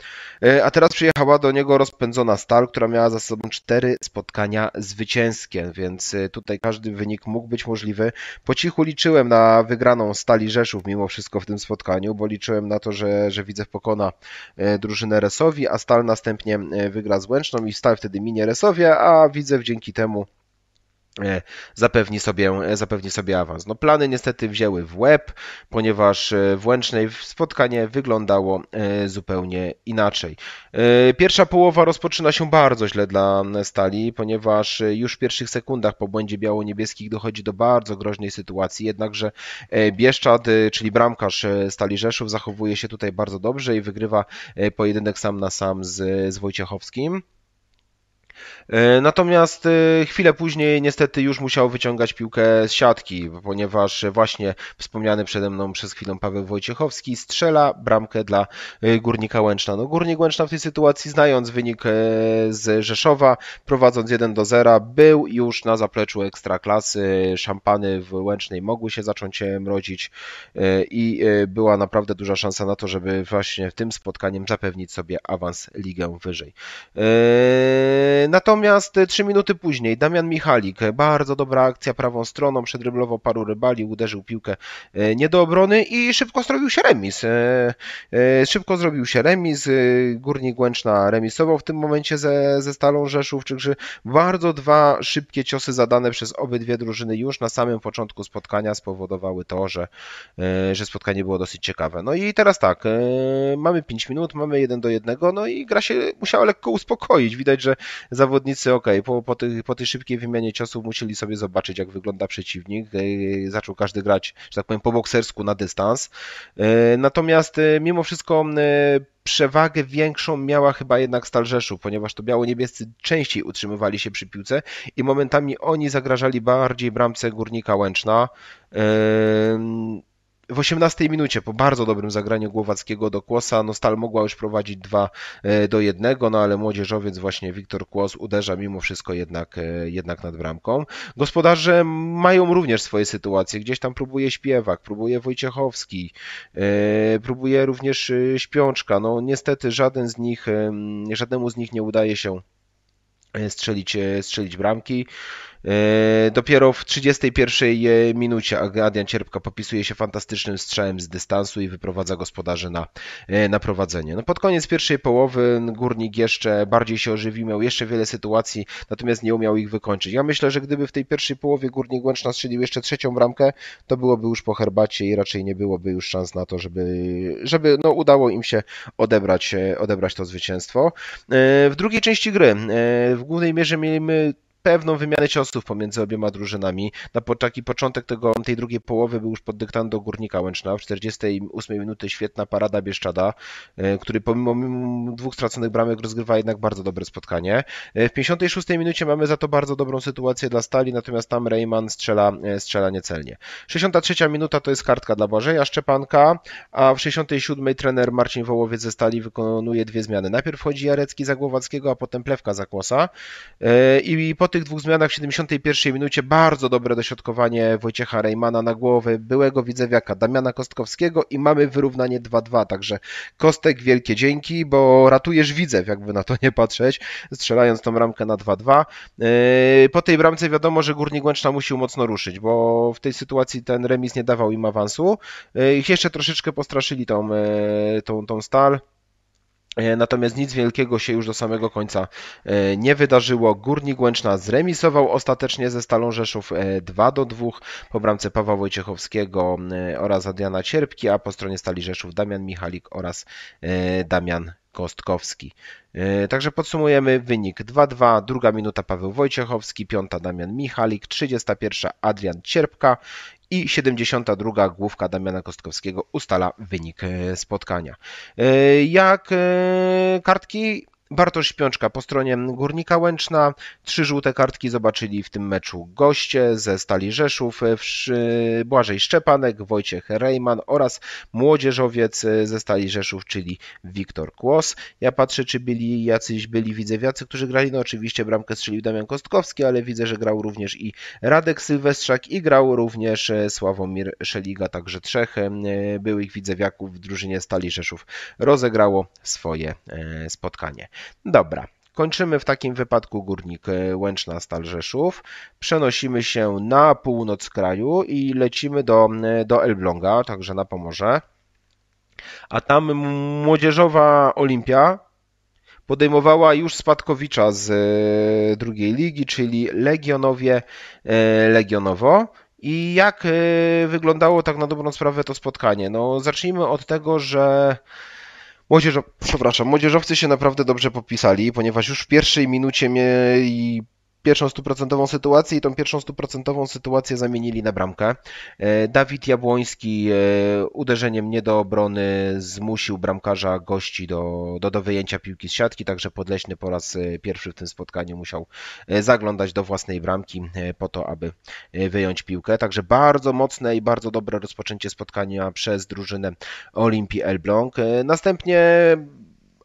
E, a teraz przyjechała do niego rozpędzona Stal, która miała za sobą cztery spotkania zwycięskie, więc e, tutaj każdy wynik mógł być możliwy. Po cichu liczyłem na wygraną Stali Rzeszów mimo wszystko w tym spotkaniu, bo liczyłem na to, że, że widzę pokona e, drużynę Resowi, a Stal następnie wygra z Łęczną i Stal wtedy minie Resowie, a widzę dzięki temu E, zapewni sobie, e, zapewni sobie awans. No plany niestety wzięły w łeb, ponieważ e, w Łęcznej spotkanie wyglądało zupełnie inaczej. Pierwsza połowa rozpoczyna się bardzo źle dla Stali, ponieważ już w pierwszych sekundach po błędzie biało-niebieskich dochodzi do bardzo groźnej sytuacji, jednakże Bieszczad, czyli bramkarz Stali Rzeszów zachowuje się tutaj bardzo dobrze i wygrywa pojedynek sam na sam z, z Wojciechowskim. E, natomiast e, chwilę później niestety już musiał wyciągać piłkę z siatki, ponieważ właśnie wspomniany przede mną przez chwilę Paweł Wojciechowski strzela bramkę dla e, Górnika Łęczna. No Górnik Łęczna w tej sytuacji, znając wynik z Rzeszowa, prowadząc 1 do 0, był już na zapleczu ekstraklasy. Szampany w Łęcznej mogły się zacząć mrozić i była naprawdę duża szansa na to, żeby właśnie tym spotkaniem zapewnić sobie awans ligę wyżej. Natomiast 3 e, minuty później Damian Michalik, e, bardzo dobra akcja prawą stroną, przedryblował paru rybali, uderzył piłkę e, nie do obrony i szybko zrobił się remis. Szybko zrobił się remis, Górnik Łęczna remisował w tym momencie ze, ze Stalą Rzeszów, także bardzo dwa szybkie ciosy zadane przez obydwie drużyny już na samym początku spotkania spowodowały to, że, że spotkanie było dosyć ciekawe. No i teraz tak, mamy 5 minut, mamy 1 do 1, no i gra się musiała lekko uspokoić. Widać, że zawodnicy, ok, po, po, tej, po tej szybkiej wymianie ciosów musieli sobie zobaczyć, jak wygląda przeciwnik. E, zaczął każdy grać, że tak powiem, po boksersku na dystans. E, natomiast e, mimo wszystko przewagę większą miała chyba jednak Stal Rzeszów, ponieważ to biało-niebiescy częściej utrzymywali się przy piłce i momentami oni zagrażali bardziej bramce Górnika Łęczna. W 18 minucie po bardzo dobrym zagraniu Głowackiego do Kłosa, Nostal mogła już prowadzić 2 e, do 1, no ale młodzieżowiec właśnie Wiktor Kłos uderza mimo wszystko jednak, e, jednak nad bramką. Gospodarze mają również swoje sytuacje, gdzieś tam próbuje Śpiewak, próbuje Wojciechowski, e, próbuje również Śpiączka, no niestety żaden z nich, żadnemu z nich nie udaje się strzelić, strzelić bramki. E, dopiero w 31 e, minucie Adrian Cierpka popisuje się fantastycznym strzałem z dystansu i wyprowadza gospodarzy na, e, na prowadzenie. No pod koniec pierwszej połowy Górnik jeszcze bardziej się ożywił, miał jeszcze wiele sytuacji, natomiast nie umiał ich wykończyć. Ja myślę, że gdyby w tej pierwszej połowie Górnik Łęczna strzelił jeszcze trzecią bramkę, to byłoby już po herbacie i raczej nie byłoby już szans na to, żeby, żeby no, udało im się odebrać, odebrać to zwycięstwo. W drugiej części gry w głównej mierze mieliśmy pewną wymianę ciosów pomiędzy obiema drużynami. Na taki początek tego, tej drugiej połowy był już pod dyktando Górnika Łęczna. W 48 minuty świetna parada Bieszczada, e, który pomimo, pomimo dwóch straconych bramek rozgrywa jednak bardzo dobre spotkanie. E, w 56 minucie mamy za to bardzo dobrą sytuację dla Stali, natomiast tam Rejman strzela, e, strzela niecelnie. 63 minuta to jest kartka dla Bożeja Szczepanka, a w 67 trener Marcin Wołowiec ze Stali wykonuje dwie zmiany. Najpierw wchodzi Jarecki za Głowackiego, a potem Plewka za Kłosa i po tym tych dwóch zmianach w 71 minucie bardzo dobre dośrodkowanie Wojciecha Rejmana na głowy byłego widzewiaka Damiana Kostkowskiego i mamy wyrównanie 2-2, także Kostek wielkie dzięki, bo ratujesz widzew, jakby na to nie patrzeć, strzelając tą ramkę na 2-2. Yy, po tej bramce wiadomo, że Górnik Łęczna musił mocno ruszyć, bo w tej sytuacji ten remis nie dawał im awansu. Yy, ich jeszcze troszeczkę postraszyli tą, yy, tą, tą stal. E, natomiast nic wielkiego się już do samego końca e, nie wydarzyło. Górnik Łęczna zremisował ostatecznie ze Stalą Rzeszów 2 e, do 2 po bramce Pawła Wojciechowskiego oraz Adriana Cierpki, a po stronie Stali Rzeszów Damian Michalik oraz Damian Kostkowski. Także podsumujemy wynik 2-2, druga minuta Paweł Wojciechowski, piąta Damian Michalik, 31 Adrian Cierpka i 72 główka Damiana Kostkowskiego ustala wynik e, spotkania. E, jak e, kartki Bartosz Śpiączka po stronie Górnika Łęczna. Trzy żółte kartki zobaczyli w tym meczu goście ze Stali Rzeszów, Błażej Szczepanek, Wojciech Rejman oraz młodzieżowiec ze Stali Rzeszów, czyli Wiktor Kłos. Ja patrzę, czy byli jacyś byli widzewiacy, którzy grali. No oczywiście bramkę strzelił Damian Kostkowski, ale widzę, że grał również i Radek Sylwestrzak i grał również Sławomir Szeliga, także trzech e, byłych widzewiaków w drużynie Stali Rzeszów rozegrało swoje e, spotkanie. Dobra. Kończymy w takim wypadku górnik e, Łęczna Stal Rzeszów. Przenosimy się na północ kraju i lecimy do, e, do Elbląga, także na Pomorze. A tam młodzieżowa Olimpia podejmowała już spadkowicza z e, drugiej ligi, czyli Legionowie Legionowo. I jak wyglądało tak na dobrą sprawę to spotkanie? No zacznijmy od tego, że Młodzieżo... Przepraszam, młodzieżowcy się naprawdę dobrze popisali, ponieważ już w pierwszej minucie mieli pierwszą stuprocentową sytuację i tą pierwszą stuprocentową sytuację zamienili na bramkę. E, Dawid Jabłoński e, uderzeniem nie do obrony zmusił bramkarza gości do, do, do wyjęcia piłki z siatki, także Podleśny po raz e, pierwszy w tym spotkaniu musiał zaglądać do własnej bramki po to, aby wyjąć piłkę. Także bardzo mocne i bardzo dobre rozpoczęcie spotkania przez drużynę Olimpii Elbląg. Następnie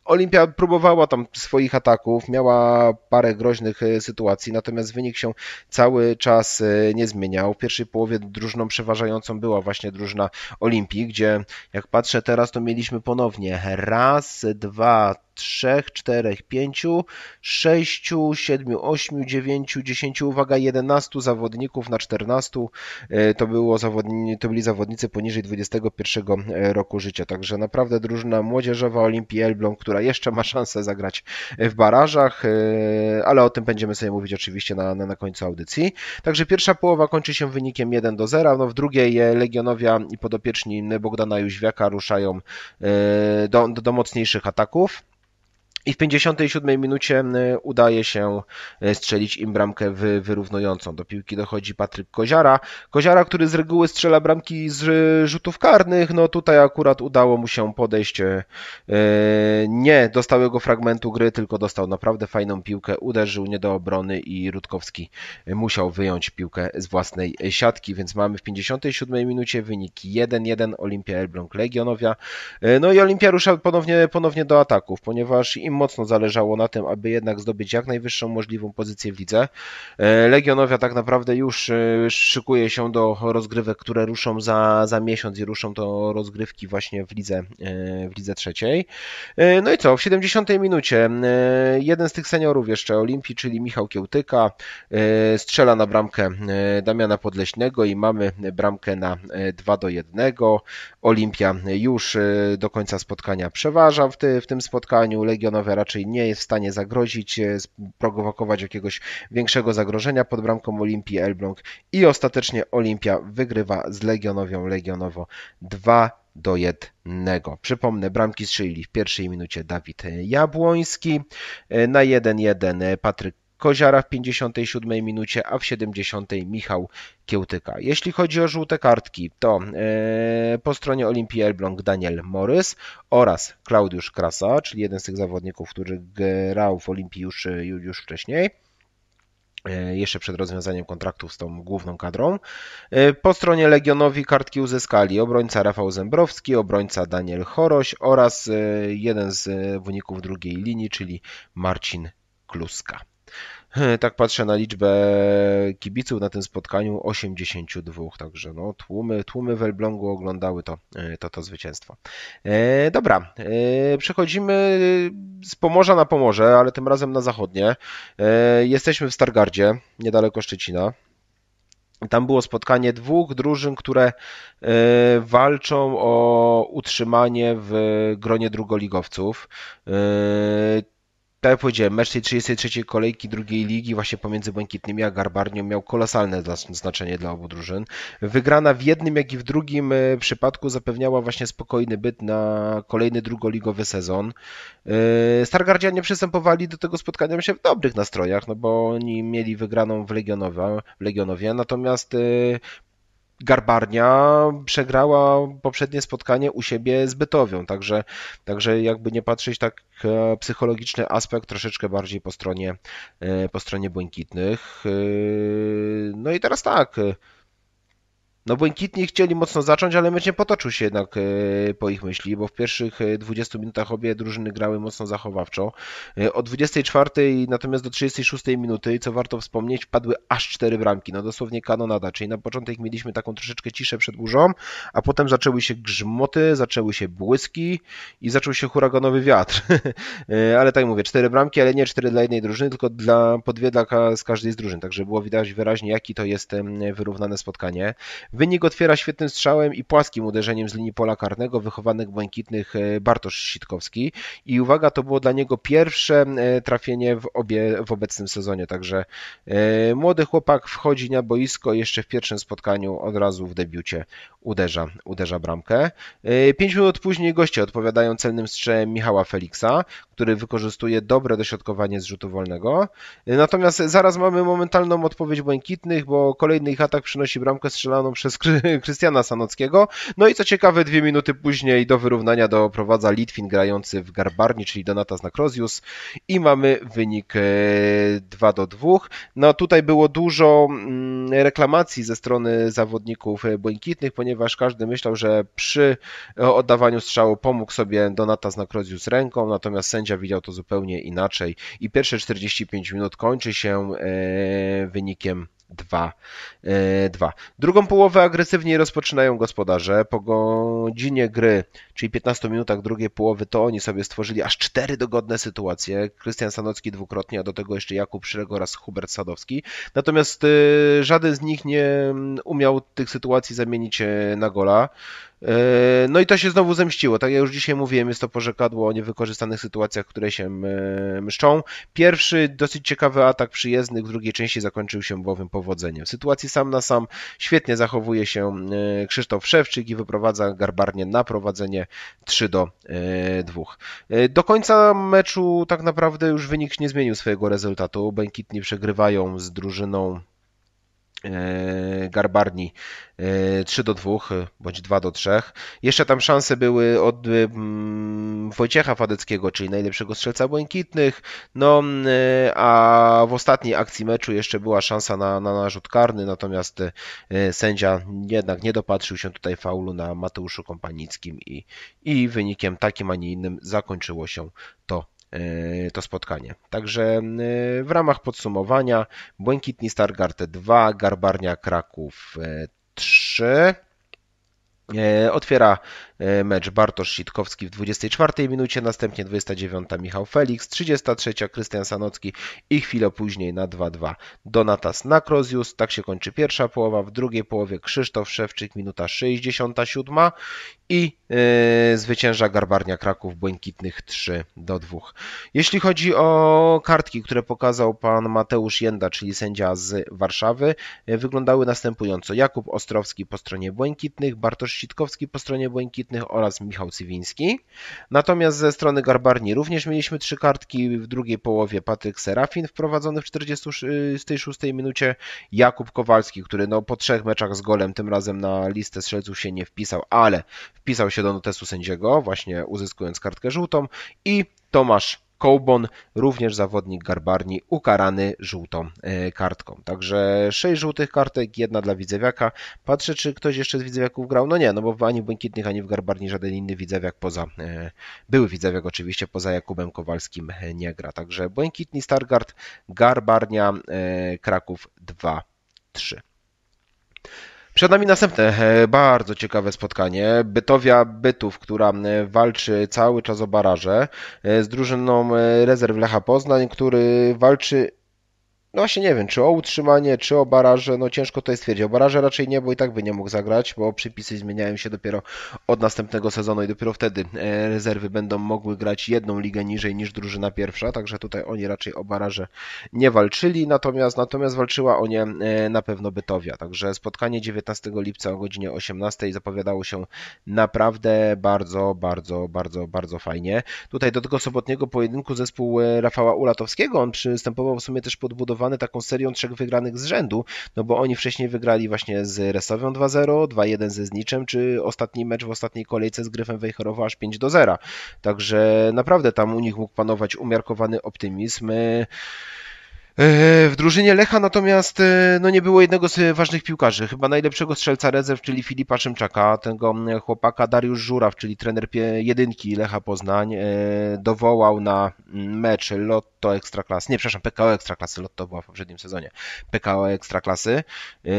Olimpia próbowała tam swoich ataków, miała parę groźnych e, sytuacji, natomiast wynik się cały czas e, nie zmieniał. W pierwszej połowie drużną przeważającą była właśnie drużyna Olimpii, gdzie jak patrzę teraz, to mieliśmy ponownie raz, dwa, trzech, czterech, pięciu, sześciu, siedmiu, ośmiu, dziewięciu, dziesięciu, uwaga, jedenastu zawodników na czternastu. E, to, było to byli zawodnicy poniżej 21 e, roku życia. Także naprawdę drużyna młodzieżowa Olimpii Elbląg, która jeszcze ma szansę zagrać w barażach, e, ale o tym będziemy sobie mówić oczywiście na, na, na końcu audycji. Także pierwsza połowa kończy się wynikiem 1 do 0. No w drugiej Legionowia i podopieczni Bogdana Jóźwiaka ruszają do, do, do mocniejszych ataków. I w 57 minucie e, udaje się e, strzelić im bramkę wyrównującą. Do piłki dochodzi Patryk Koziara. Koziara, który z reguły strzela bramki z e, rzutów karnych, no tutaj akurat udało mu się podejść nie do stałego fragmentu gry, tylko dostał naprawdę fajną piłkę, uderzył nie do obrony i Rutkowski musiał wyjąć piłkę z własnej siatki, więc mamy w 57 minucie wynik 1-1 Olimpia Elbląg Legionowia. No i Olimpia rusza ponownie, ponownie do ataków, ponieważ im im mocno zależało na tym, aby jednak zdobyć jak najwyższą możliwą pozycję w lidze. E, Legionowia tak naprawdę już e, szykuje się do rozgrywek, które ruszą za, za miesiąc i ruszą to rozgrywki właśnie w lidze, e, w lidze trzeciej. No i co, w 70 minucie jeden z tych seniorów jeszcze Olimpii, czyli Michał Kiełtyka, strzela na bramkę Damiana Podleśnego i mamy bramkę na 2 do 1. Olimpia już do końca spotkania przeważa w, ty, w tym spotkaniu. Legionowia raczej nie jest w stanie zagrozić, e, sprowokować jakiegoś większego zagrożenia pod bramką Olimpii Elbląg i ostatecznie Olimpia wygrywa z Legionowią Legionowo 2 do jednego. Przypomnę, bramki strzelili w pierwszej minucie Dawid Jabłoński, e, na 1-1 Patryk Koziara w 57 minucie, a w 70 Michał Kiełtyka. Jeśli chodzi o żółte kartki, to e, po stronie Olimpii Elbląg Daniel Morys oraz Klaudiusz Krasa, czyli jeden z tych zawodników, który grał w Olimpii już, e, już wcześniej e, jeszcze przed rozwiązaniem kontraktów z tą główną kadrą. Po stronie Legionowi kartki uzyskali obrońca Rafał Zembrowski, obrońca Daniel Choroś oraz jeden z wyników drugiej linii, czyli Marcin Kluska. Hmm, tak patrzę na liczbę kibiców na tym spotkaniu 82, także no, tłumy, tłumy w Elblągu oglądały to, e, to, to zwycięstwo. E, dobra, e, przechodzimy z Pomorza na Pomorze, ale tym razem na zachodnie. E, jesteśmy w Stargardzie, niedaleko Szczecina. Tam było spotkanie dwóch drużyn, które e, walczą o utrzymanie w gronie drugoligowców. E, tak jak powiedziałem, mecz tej 33 kolejki drugiej ligi właśnie pomiędzy Błękitnymi a Garbarnią miał kolosalne znaczenie dla obu drużyn. Wygrana w jednym, jak i w drugim e, przypadku zapewniała właśnie spokojny byt na kolejny drugoligowy sezon. E, Stargardzianie przystępowali do tego spotkania się w dobrych nastrojach, no bo oni mieli wygraną w, Legionowie, w Legionowie, natomiast e, Garbarnia przegrała poprzednie spotkanie u siebie z Bytowią, także, także jakby nie patrzeć tak e, psychologiczny aspekt troszeczkę bardziej po stronie, e, po stronie błękitnych. E, no i teraz tak, no błękitni chcieli mocno zacząć, ale mecz nie potoczył się jednak e, po ich myśli, bo w pierwszych 20 e, minutach obie drużyny grały mocno zachowawczo. E, Od 24 natomiast do 36 minuty, co warto wspomnieć, padły aż 4 bramki, no dosłownie kanonada, czyli na początek mieliśmy taką troszeczkę ciszę przed burzą, a potem zaczęły się grzmoty, zaczęły się błyski i zaczął się huraganowy wiatr. *laughs* ale tak mówię, 4 bramki, ale nie 4 dla jednej drużyny, tylko dla, po dwie z każdej z drużyn, także było widać wyraźnie jaki to jest wyrównane spotkanie. Wynik otwiera świetnym strzałem i płaskim uderzeniem z linii pola karnego wychowanych błękitnych e, Bartosz Sitkowski. I uwaga, to było dla niego pierwsze e, trafienie w, obie, w obecnym sezonie. Także e, młody chłopak wchodzi na boisko jeszcze w pierwszym spotkaniu od razu w debiucie uderza, uderza bramkę. Pięć minut później goście odpowiadają celnym strzałem Michała Feliksa, który wykorzystuje dobre dośrodkowanie z rzutu wolnego. Natomiast zaraz mamy momentalną odpowiedź błękitnych, bo kolejny ich atak przynosi bramkę strzelaną przez Krystiana Sanockiego. No i co ciekawe, dwie minuty później do wyrównania doprowadza Litwin grający w Garbarni, czyli Donatas Nakrozius i mamy wynik 2 e, do 2. No tutaj było dużo mm, reklamacji ze strony zawodników e, błękitnych, ponieważ każdy myślał, że przy e, oddawaniu strzału pomógł sobie Donatas Nakrozius ręką, natomiast sędzia sędzia widział to zupełnie inaczej. I pierwsze 45 minut kończy się e, wynikiem 2. 2. E, Drugą połowę agresywniej rozpoczynają gospodarze. Po godzinie gry, czyli 15 minutach drugiej połowy, to oni sobie stworzyli aż cztery dogodne sytuacje. Krystian Sanocki dwukrotnie, a do tego jeszcze Jakub Szyrek oraz Hubert Sadowski. Natomiast e, żaden z nich nie mm, umiał tych sytuacji zamienić na gola. E, no i to się znowu zemściło. Tak jak już dzisiaj mówiłem, jest to porzekadło o niewykorzystanych sytuacjach, które się mszczą. Pierwszy dosyć ciekawy atak przyjezdnych w drugiej części zakończył się bowiem powodzeniem. W sytuacji sam na sam świetnie zachowuje się e, Krzysztof Szewczyk i wyprowadza Garbarnie na prowadzenie 3 do 2. E, do końca meczu tak naprawdę już wynik nie zmienił swojego rezultatu. Bękitni przegrywają z drużyną E, Garbarni 3 e, do 2 bądź 2 do 3. Jeszcze tam szanse były od e, Wojciecha Fadeckiego, czyli najlepszego strzelca błękitnych. No a w ostatniej akcji meczu jeszcze była szansa na, na narzut karny, natomiast sędzia jednak nie dopatrzył się tutaj faulu na Mateuszu Kompanickim i, i wynikiem takim, a nie innym zakończyło się to E, to spotkanie. Także e, w ramach podsumowania Błękitni Stargardę 2, Garbarnia Kraków 3. E, otwiera E, mecz Bartosz Sitkowski w 24 minucie, następnie 29 Michał Felix, 33 Krystian Sanocki i chwilę później na 2-2 Donatas Nakrozius. Tak się kończy pierwsza połowa, w drugiej połowie Krzysztof Szewczyk, minuta 67 i e, zwycięża Garbarnia Kraków błękitnych 3 do 2. Jeśli chodzi o kartki, które pokazał pan Mateusz Jenda, czyli sędzia z Warszawy, e, wyglądały następująco. Jakub Ostrowski po stronie błękitnych, Bartosz Sitkowski po stronie błękitnych, Wybitnych oraz Michał Cywiński. Natomiast ze strony Garbarni również mieliśmy trzy kartki. W drugiej połowie Patryk Serafin wprowadzony w 46 y, minucie. Jakub Kowalski, który no po trzech meczach z golem tym razem na listę strzelców się nie wpisał, ale wpisał się do notesu sędziego, właśnie uzyskując kartkę żółtą. I Tomasz Kołbon, również zawodnik Garbarni, ukarany żółtą e, kartką. Także 6 żółtych kartek, jedna dla Widzewiaka. Patrzę, czy ktoś jeszcze z Widzewiaków grał. No nie, no bo ani w Błękitnych, ani w Garbarni żaden inny Widzewiak poza, e, były Widzewiak oczywiście, poza Jakubem Kowalskim e, nie gra. Także Błękitni, Stargard, Garbarnia, Kraków 2-3. Przed nami następne e, bardzo ciekawe spotkanie. Bytowia Bytów, która e, walczy cały czas o baraże e, z drużyną rezerw Lecha Poznań, który walczy no właśnie nie wiem, czy o utrzymanie, czy o baraże, no ciężko to jest stwierdzić. O baraże raczej nie, bo i tak by nie mógł zagrać, bo przepisy zmieniają się dopiero od następnego sezonu i dopiero wtedy e, rezerwy będą mogły grać jedną ligę niżej niż drużyna pierwsza, także tutaj oni raczej o baraże nie walczyli, natomiast natomiast walczyła o nie e, na pewno Bytowia, także spotkanie 19 lipca o godzinie 18 zapowiadało się naprawdę bardzo, bardzo, bardzo, bardzo fajnie. Tutaj do tego sobotniego pojedynku zespół e, Rafała Ulatowskiego, on przystępował w sumie też podbudowany taką serią trzech wygranych z rzędu, no bo oni wcześniej wygrali właśnie z Resowią 2-0, 2-1 ze Zniczem, czy ostatni mecz w ostatniej kolejce z Gryfem Wejherowa aż 5-0. Także naprawdę tam u nich mógł panować umiarkowany optymizm. E, e, w drużynie Lecha natomiast e, no nie było jednego z ważnych piłkarzy, chyba najlepszego strzelca rezerw, czyli Filipa Szymczaka, tego chłopaka Dariusz Żuraw, czyli trener jedynki Lecha Poznań, dowołał na mecz lot Lotto Ekstraklasy, nie przepraszam, PKO Ekstraklasy, Lotto była w poprzednim sezonie, PKO Ekstraklasy yy,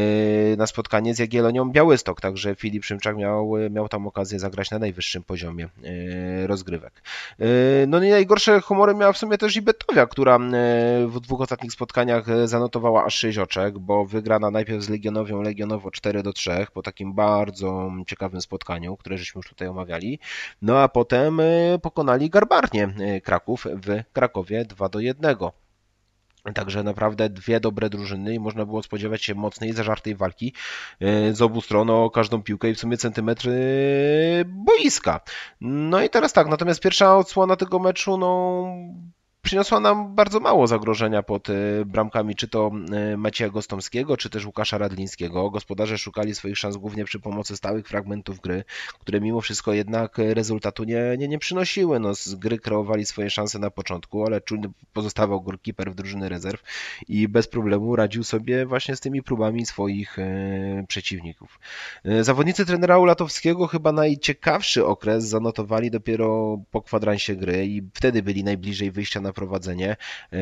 na spotkanie z Jagiellonią Białystok, także Filip Szymczak miał, miał tam okazję zagrać na najwyższym poziomie yy, rozgrywek. Yy, no i najgorsze humory miała w sumie też i Betowia, która w dwóch ostatnich spotkaniach zanotowała aż 6 oczek, bo wygrana najpierw z Legionowią Legionowo 4 do 3 po takim bardzo ciekawym spotkaniu, które żeśmy już tutaj omawiali. No a potem pokonali Garbarnie Kraków w Krakowie 2 do jednego. Także naprawdę dwie dobre drużyny i można było spodziewać się mocnej, zażartej walki e, z obu stron o każdą piłkę i w sumie centymetry boiska. No i teraz tak, natomiast pierwsza odsłona tego meczu, no przyniosła nam bardzo mało zagrożenia pod e, bramkami czy to e, Macieja Gostomskiego, czy też Łukasza Radlińskiego. Gospodarze szukali swoich szans głównie przy pomocy stałych fragmentów gry, które mimo wszystko jednak e, rezultatu nie, nie, nie przynosiły. No, z gry kreowali swoje szanse na początku, ale czujny pozostawał goalkeeper w drużyny rezerw i bez problemu radził sobie właśnie z tymi próbami swoich przeciwników. Zawodnicy trenera Ulatowskiego chyba najciekawszy okres zanotowali dopiero po kwadransie gry i wtedy byli najbliżej wyjścia na prowadzenie e,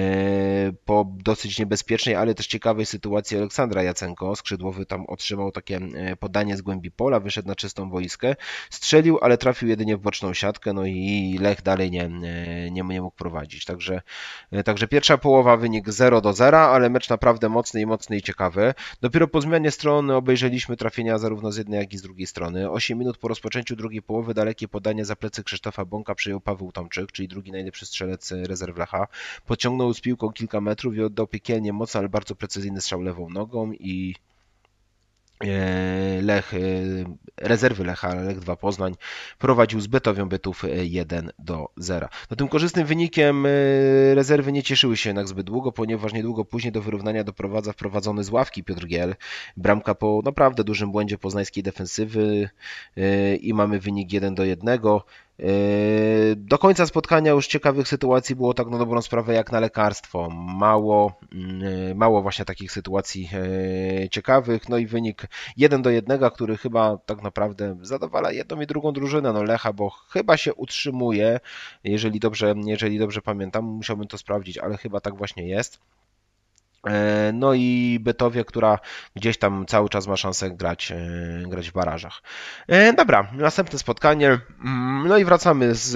po dosyć niebezpiecznej, ale też ciekawej sytuacji Aleksandra Jacenko. Skrzydłowy tam otrzymał takie e, podanie z głębi pola, wyszedł na czystą boiskę, strzelił, ale trafił jedynie w boczną siatkę, no i Lech dalej nie, e, nie, nie mógł prowadzić. Także, także pierwsza połowa wynik 0 do 0, ale mecz naprawdę mocny i mocny i ciekawy. Dopiero po zmianie strony obejrzeliśmy trafienia zarówno z jednej, jak i z drugiej strony. 8 minut po rozpoczęciu drugiej połowy dalekie podanie za plecy Krzysztofa Bąka przyjął Paweł Tomczyk, czyli drugi najlepszy strzelec rezerwy. Blacha. Pociągnął z piłką kilka metrów i oddał piekielnie mocno, ale bardzo precyzyjny strzał lewą nogą i e, Lech, e, rezerwy Lecha, Lech 2 Poznań prowadził z Betowią Bytów 1 e, do 0. No tym korzystnym wynikiem rezerwy nie cieszyły się jednak zbyt długo, ponieważ niedługo później do wyrównania doprowadza wprowadzony z ławki Piotr Giel. Bramka po naprawdę dużym błędzie poznańskiej defensywy i mamy wynik 1 do 1. Yy, do końca spotkania już ciekawych sytuacji było tak na dobrą sprawę jak na lekarstwo. Mało, yy, mało właśnie takich sytuacji yy, ciekawych. No i wynik 1 do 1, który chyba tak naprawdę zadowala jedną i drugą drużynę. No Lecha, bo chyba się utrzymuje, jeżeli dobrze, jeżeli dobrze pamiętam, musiałbym to sprawdzić, ale chyba tak właśnie jest. E, no i Betowie, która gdzieś tam cały czas ma szansę grać, e, grać w barażach. E, dobra, następne spotkanie. Mm, no i wracamy z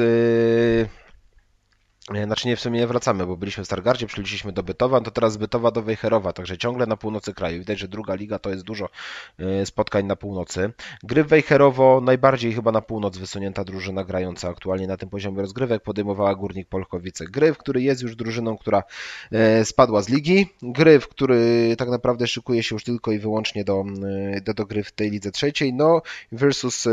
E, znaczy nie, w sumie nie wracamy, bo byliśmy w Stargardzie, przyleciliśmy do Bytowa, no to teraz z Bytowa do Wejherowa, także ciągle na północy kraju. Widać, że druga liga to jest dużo e, spotkań na północy. Gry w Wejherowo najbardziej chyba na północ wysunięta drużyna grająca aktualnie na tym poziomie rozgrywek podejmowała Górnik Polkowice. Gryw, który jest już drużyną, która e, spadła z ligi. Gryw, który tak naprawdę szykuje się już tylko i wyłącznie do, do, do gry w tej lidze trzeciej, no versus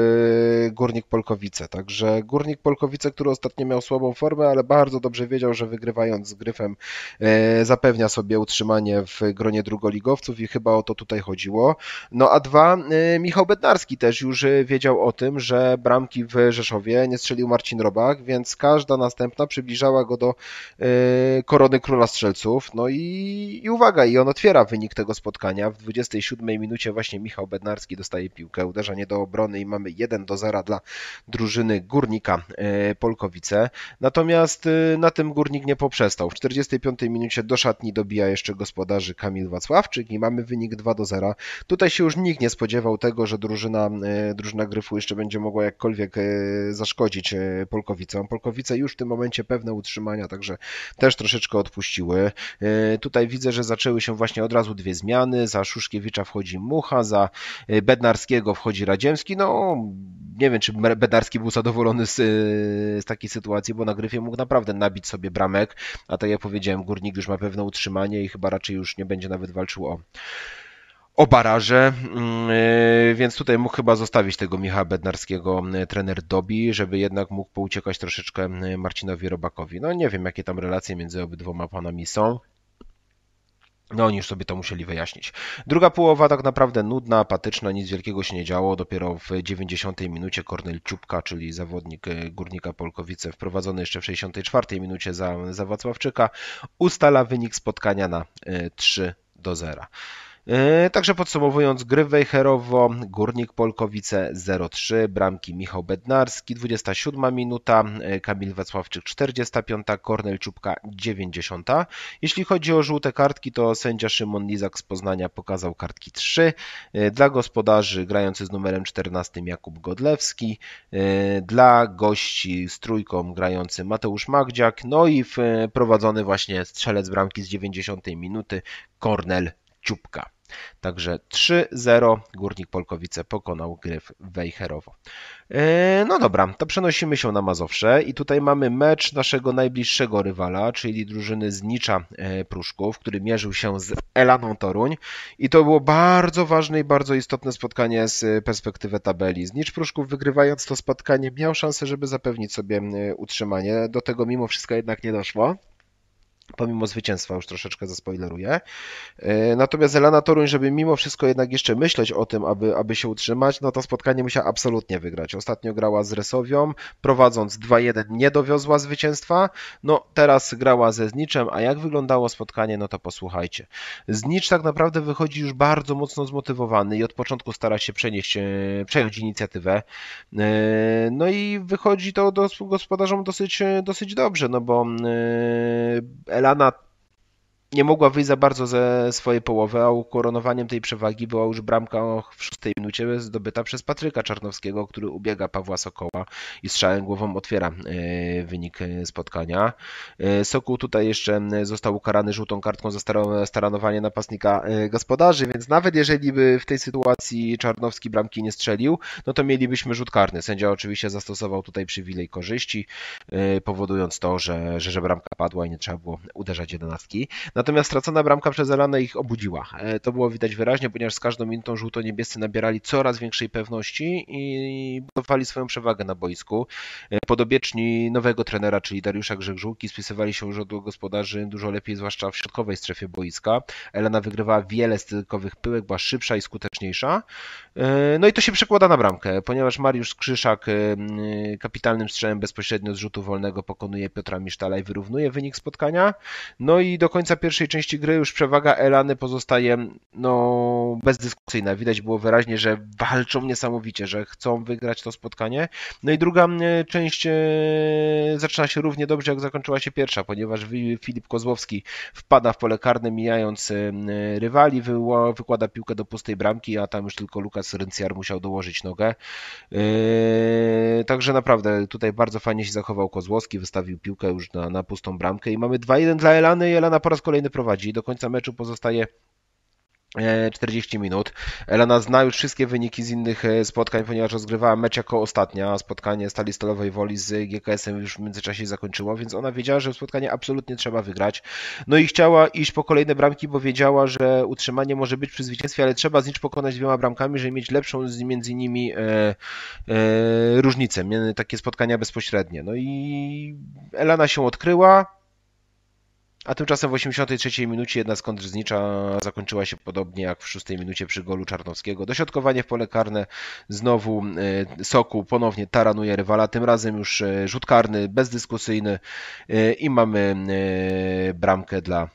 Górnik Polkowice. Także Górnik Polkowice, który ostatnio miał słabą formę, ale bardzo dobrze wiedział, że wygrywając z Gryfem e, zapewnia sobie utrzymanie w gronie drugoligowców i chyba o to tutaj chodziło. No a dwa, e, Michał Bednarski też już wiedział o tym, że bramki w Rzeszowie nie strzelił Marcin Robak, więc każda następna przybliżała go do e, korony króla strzelców. No i, i uwaga, i on otwiera wynik tego spotkania. W 27 minucie właśnie Michał Bednarski dostaje piłkę, uderza nie do obrony i mamy 1 do 0 dla drużyny Górnika Polkowice. Natomiast na tym górnik nie poprzestał. W 45 minucie do szatni dobija jeszcze gospodarzy Kamil Wacławczyk i mamy wynik 2 do 0. Tutaj się już nikt nie spodziewał tego, że drużyna, e, drużyna Gryfu jeszcze będzie mogła jakkolwiek e, zaszkodzić e, Polkowicom. Polkowice już w tym momencie pewne utrzymania, także też troszeczkę odpuściły. Tutaj widzę, że zaczęły się właśnie od razu dwie zmiany. Za Szuszkiewicza wchodzi Mucha, za Bednarskiego wchodzi Radziemski. No, nie wiem, czy Bednarski był zadowolony z, z takiej sytuacji, bo na Gryfie mógł naprawdę nabić sobie bramek, a tak jak powiedziałem, Górnik już ma pewne utrzymanie i chyba raczej już nie będzie nawet walczył o o baraże, mm, y, więc tutaj mógł chyba zostawić tego Michała Bednarskiego y, trener Dobi, żeby jednak mógł pouciekać troszeczkę y, Marcinowi Robakowi. No nie wiem, jakie tam relacje między obydwoma panami są. No oni już sobie to musieli wyjaśnić. Druga połowa tak naprawdę nudna, apatyczna, nic wielkiego się nie działo. Dopiero w 90 minucie Kornel Ciupka, czyli zawodnik e, Górnika Polkowice, wprowadzony jeszcze w 64 minucie za, za Wacławczyka, ustala wynik spotkania na 3 e, do 0. E, także podsumowując, gry Wejherowo, Górnik Polkowice 0-3, bramki Michał Bednarski 27 minuta, e, Kamil Wacławczyk 45, Kornel Ciupka 90. Jeśli chodzi o żółte kartki, to sędzia Szymon Lizak z Poznania pokazał kartki 3. E, dla gospodarzy grający z numerem 14 Jakub Godlewski, dla gości z trójką grający Mateusz Magdziak, no i prowadzony właśnie strzelec bramki z 90 minuty Kornel Ciupka. Także 3-0 Górnik Polkowice pokonał Gryf Wejherowo. E, no dobra, to przenosimy się na Mazowsze i tutaj mamy mecz naszego najbliższego rywala, czyli drużyny z Nicza e, Pruszków, który mierzył się z Elaną Toruń i to było bardzo ważne i bardzo istotne spotkanie z perspektywy tabeli. Znicz Pruszków wygrywając to spotkanie miał szansę, żeby zapewnić sobie e, utrzymanie, do tego mimo wszystko jednak nie doszło pomimo zwycięstwa, już troszeczkę zaspoileruję. E, natomiast Elana Toruń, żeby mimo wszystko jednak jeszcze myśleć o tym, aby, aby się utrzymać, no to spotkanie musiała absolutnie wygrać. Ostatnio grała z Resowią, prowadząc 2-1 nie dowiozła zwycięstwa, no teraz grała ze Zniczem, a jak wyglądało spotkanie, no to posłuchajcie. Znicz tak naprawdę wychodzi już bardzo mocno zmotywowany i od początku stara się przenieść, e, przejąć inicjatywę. E, no i wychodzi to do gospodarzom dosyć, dosyć dobrze, no bo elle en a nie mogła wyjść za bardzo ze swojej połowy, a ukoronowaniem tej przewagi była już bramka w szóstej minucie zdobyta przez Patryka Czarnowskiego, który ubiega Pawła Sokoła i strzałem głową otwiera e, wynik spotkania. E, Sokół tutaj jeszcze został ukarany żółtą kartką za staranowanie napastnika e, gospodarzy, więc nawet jeżeli by w tej sytuacji Czarnowski bramki nie strzelił, no to mielibyśmy rzut karny. Sędzia oczywiście zastosował tutaj przywilej korzyści, powodując to, że, że, że bramka padła i nie trzeba było uderzać jedenastki. Natomiast stracona bramka przez Elanę ich obudziła. E, to było widać wyraźnie, ponieważ z każdą minutą żółto-niebiescy nabierali coraz większej pewności i budowali swoją przewagę na boisku. E, podobieczni nowego trenera, czyli Dariusza Grzegżółki, spisywali się już od gospodarzy dużo lepiej, zwłaszcza w środkowej strefie boiska. Elena wygrywała wiele stykowych pyłek, była szybsza i skuteczniejsza. E, no i to się przekłada na bramkę, ponieważ Mariusz Krzyszak kapitalnym strzałem bezpośrednio z rzutu wolnego pokonuje Piotra Misztala i wyrównuje wynik spotkania. No i do końca pierwszego pierwszej części gry już przewaga Elany pozostaje no, bezdyskusyjna. Widać było wyraźnie, że walczą niesamowicie, że chcą wygrać to spotkanie. No i druga część e, zaczyna się równie dobrze, jak zakończyła się pierwsza, ponieważ Filip Kozłowski wpada w pole karne, mijając e, rywali, wykłada piłkę do pustej bramki, a tam już tylko Lukas Rynciar musiał dołożyć nogę. E, także naprawdę tutaj bardzo fajnie się zachował Kozłowski, wystawił piłkę już na, na pustą bramkę i mamy 2-1 dla Elany i Elana po raz kolejny kolejny prowadzi, do końca meczu pozostaje 40 e, minut. Elana zna już wszystkie wyniki z innych e, spotkań, ponieważ rozgrywała mecz jako ostatnia. Spotkanie Stali Stalowej Woli z GKS-em już w międzyczasie zakończyło, więc ona wiedziała, że spotkanie absolutnie trzeba wygrać. No i chciała iść po kolejne bramki, bo wiedziała, że utrzymanie może być przy zwycięstwie, ale trzeba z nich pokonać dwiema bramkami, żeby mieć lepszą między nimi e, e, różnicę. Takie spotkania bezpośrednie. No i Elana się odkryła, a tymczasem w 83 minucie jedna z zakończyła się podobnie jak w 6 minucie przy golu Czarnowskiego. Dośrodkowanie w pole karne, znowu e, Soku ponownie taranuje rywala, tym razem już e, rzut karny, bezdyskusyjny e, i mamy bramkę dla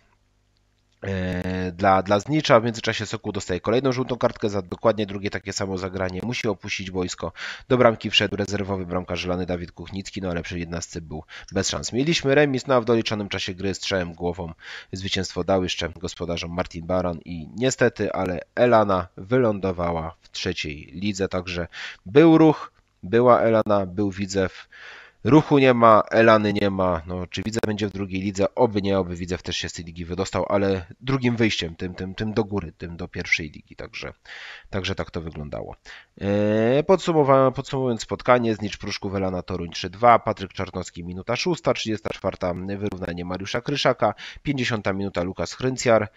E, dla, dla znicza. W międzyczasie Sokół dostaje kolejną żółtą kartkę za dokładnie drugie takie samo zagranie. Musi opuścić boisko. Do bramki wszedł rezerwowy bramkarz żelany Dawid Kuchnicki, no ale przy 11 był bez szans. Mieliśmy remis, no a w doliczonym czasie gry strzałem głową zwycięstwo dał jeszcze gospodarzom Martin Baran i niestety, ale Elana wylądowała w trzeciej lidze, także był ruch, była Elana, był Widzew. Ruchu nie ma, Elany nie ma. No, czy widzę będzie w drugiej lidze? Oby nie, oby widzę też się z tej ligi wydostał, ale drugim wyjściem, tym, tym, tym do góry, tym do pierwszej ligi. Także, także tak to wyglądało. Eee, podsumowując spotkanie, znicz Pruszków Elana Toruń 3-2, Patryk czarnowski minuta 6, 34 wyrównanie Mariusza Kryszaka, 50 minuta Lukas Chryncjar,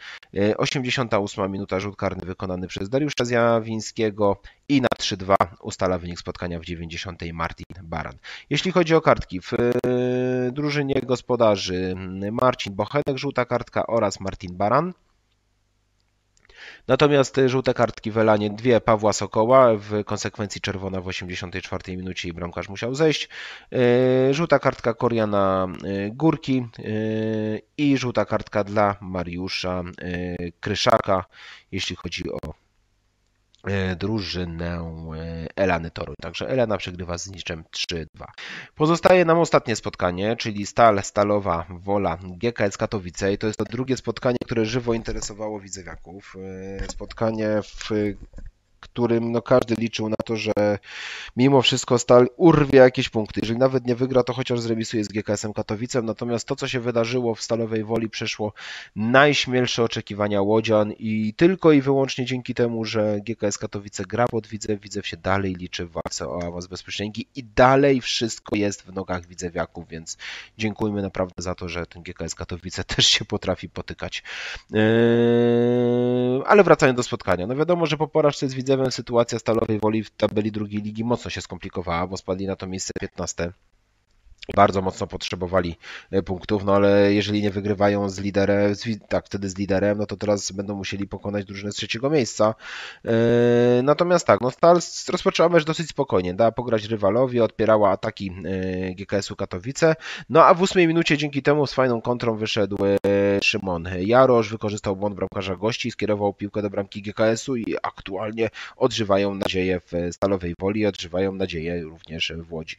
88 eee, minuta rzut karny wykonany przez Dariusza Zjawińskiego, i na 3-2 ustala wynik spotkania w 90 Martin Baran. Jeśli chodzi o kartki, w e, drużynie gospodarzy Marcin Bochenek, żółta kartka oraz Martin Baran. Natomiast e, żółte kartki w Elanie, dwie Pawła Sokoła, w konsekwencji czerwona w 84 minucie i bramkarz musiał zejść. E, żółta kartka Koriana Górki i żółta kartka dla Mariusza Kryszaka, jeśli chodzi o E, drużynę e, Elany Toruń. Także Elena przegrywa z niczym 3-2. Pozostaje nam ostatnie spotkanie, czyli Stal Stalowa Wola GKS Katowice i to jest to drugie spotkanie, które żywo interesowało widzewiaków. E, spotkanie, w którym no każdy liczył na to, że mimo wszystko Stal urwie jakieś punkty. Jeżeli nawet nie wygra, to chociaż zremisuje z GKS-em Katowicem. Natomiast to, co się wydarzyło w Stalowej Woli, przeszło najśmielsze oczekiwania Łodzian i tylko i wyłącznie dzięki temu, że GKS Katowice gra pod Widzew, Widzew się dalej liczy w walce o awans bezpośredni i dalej wszystko jest w nogach Widzewiaków, więc dziękujmy naprawdę za to, że ten GKS Katowice też się potrafi potykać. Yy... Ale wracając do spotkania, no wiadomo, że po porażce z Widzew Zlewem sytuacja Stalowej Woli w tabeli drugiej ligi mocno się skomplikowała, bo spadli na to miejsce 15 bardzo mocno potrzebowali e, punktów, no ale jeżeli nie wygrywają z liderem, z, tak wtedy z liderem, no to teraz będą musieli pokonać drużynę z trzeciego miejsca. E, natomiast tak, no Stal rozpoczęła mecz dosyć spokojnie, dała pograć rywalowi, odpierała ataki e, GKS-u Katowice, no a w ósmej minucie dzięki temu z fajną kontrą wyszedł Szymon Jarosz, wykorzystał błąd bramkarza gości, skierował piłkę do bramki GKS-u i aktualnie odżywają nadzieję w Stalowej Woli, odżywają nadzieję również w Łodzi.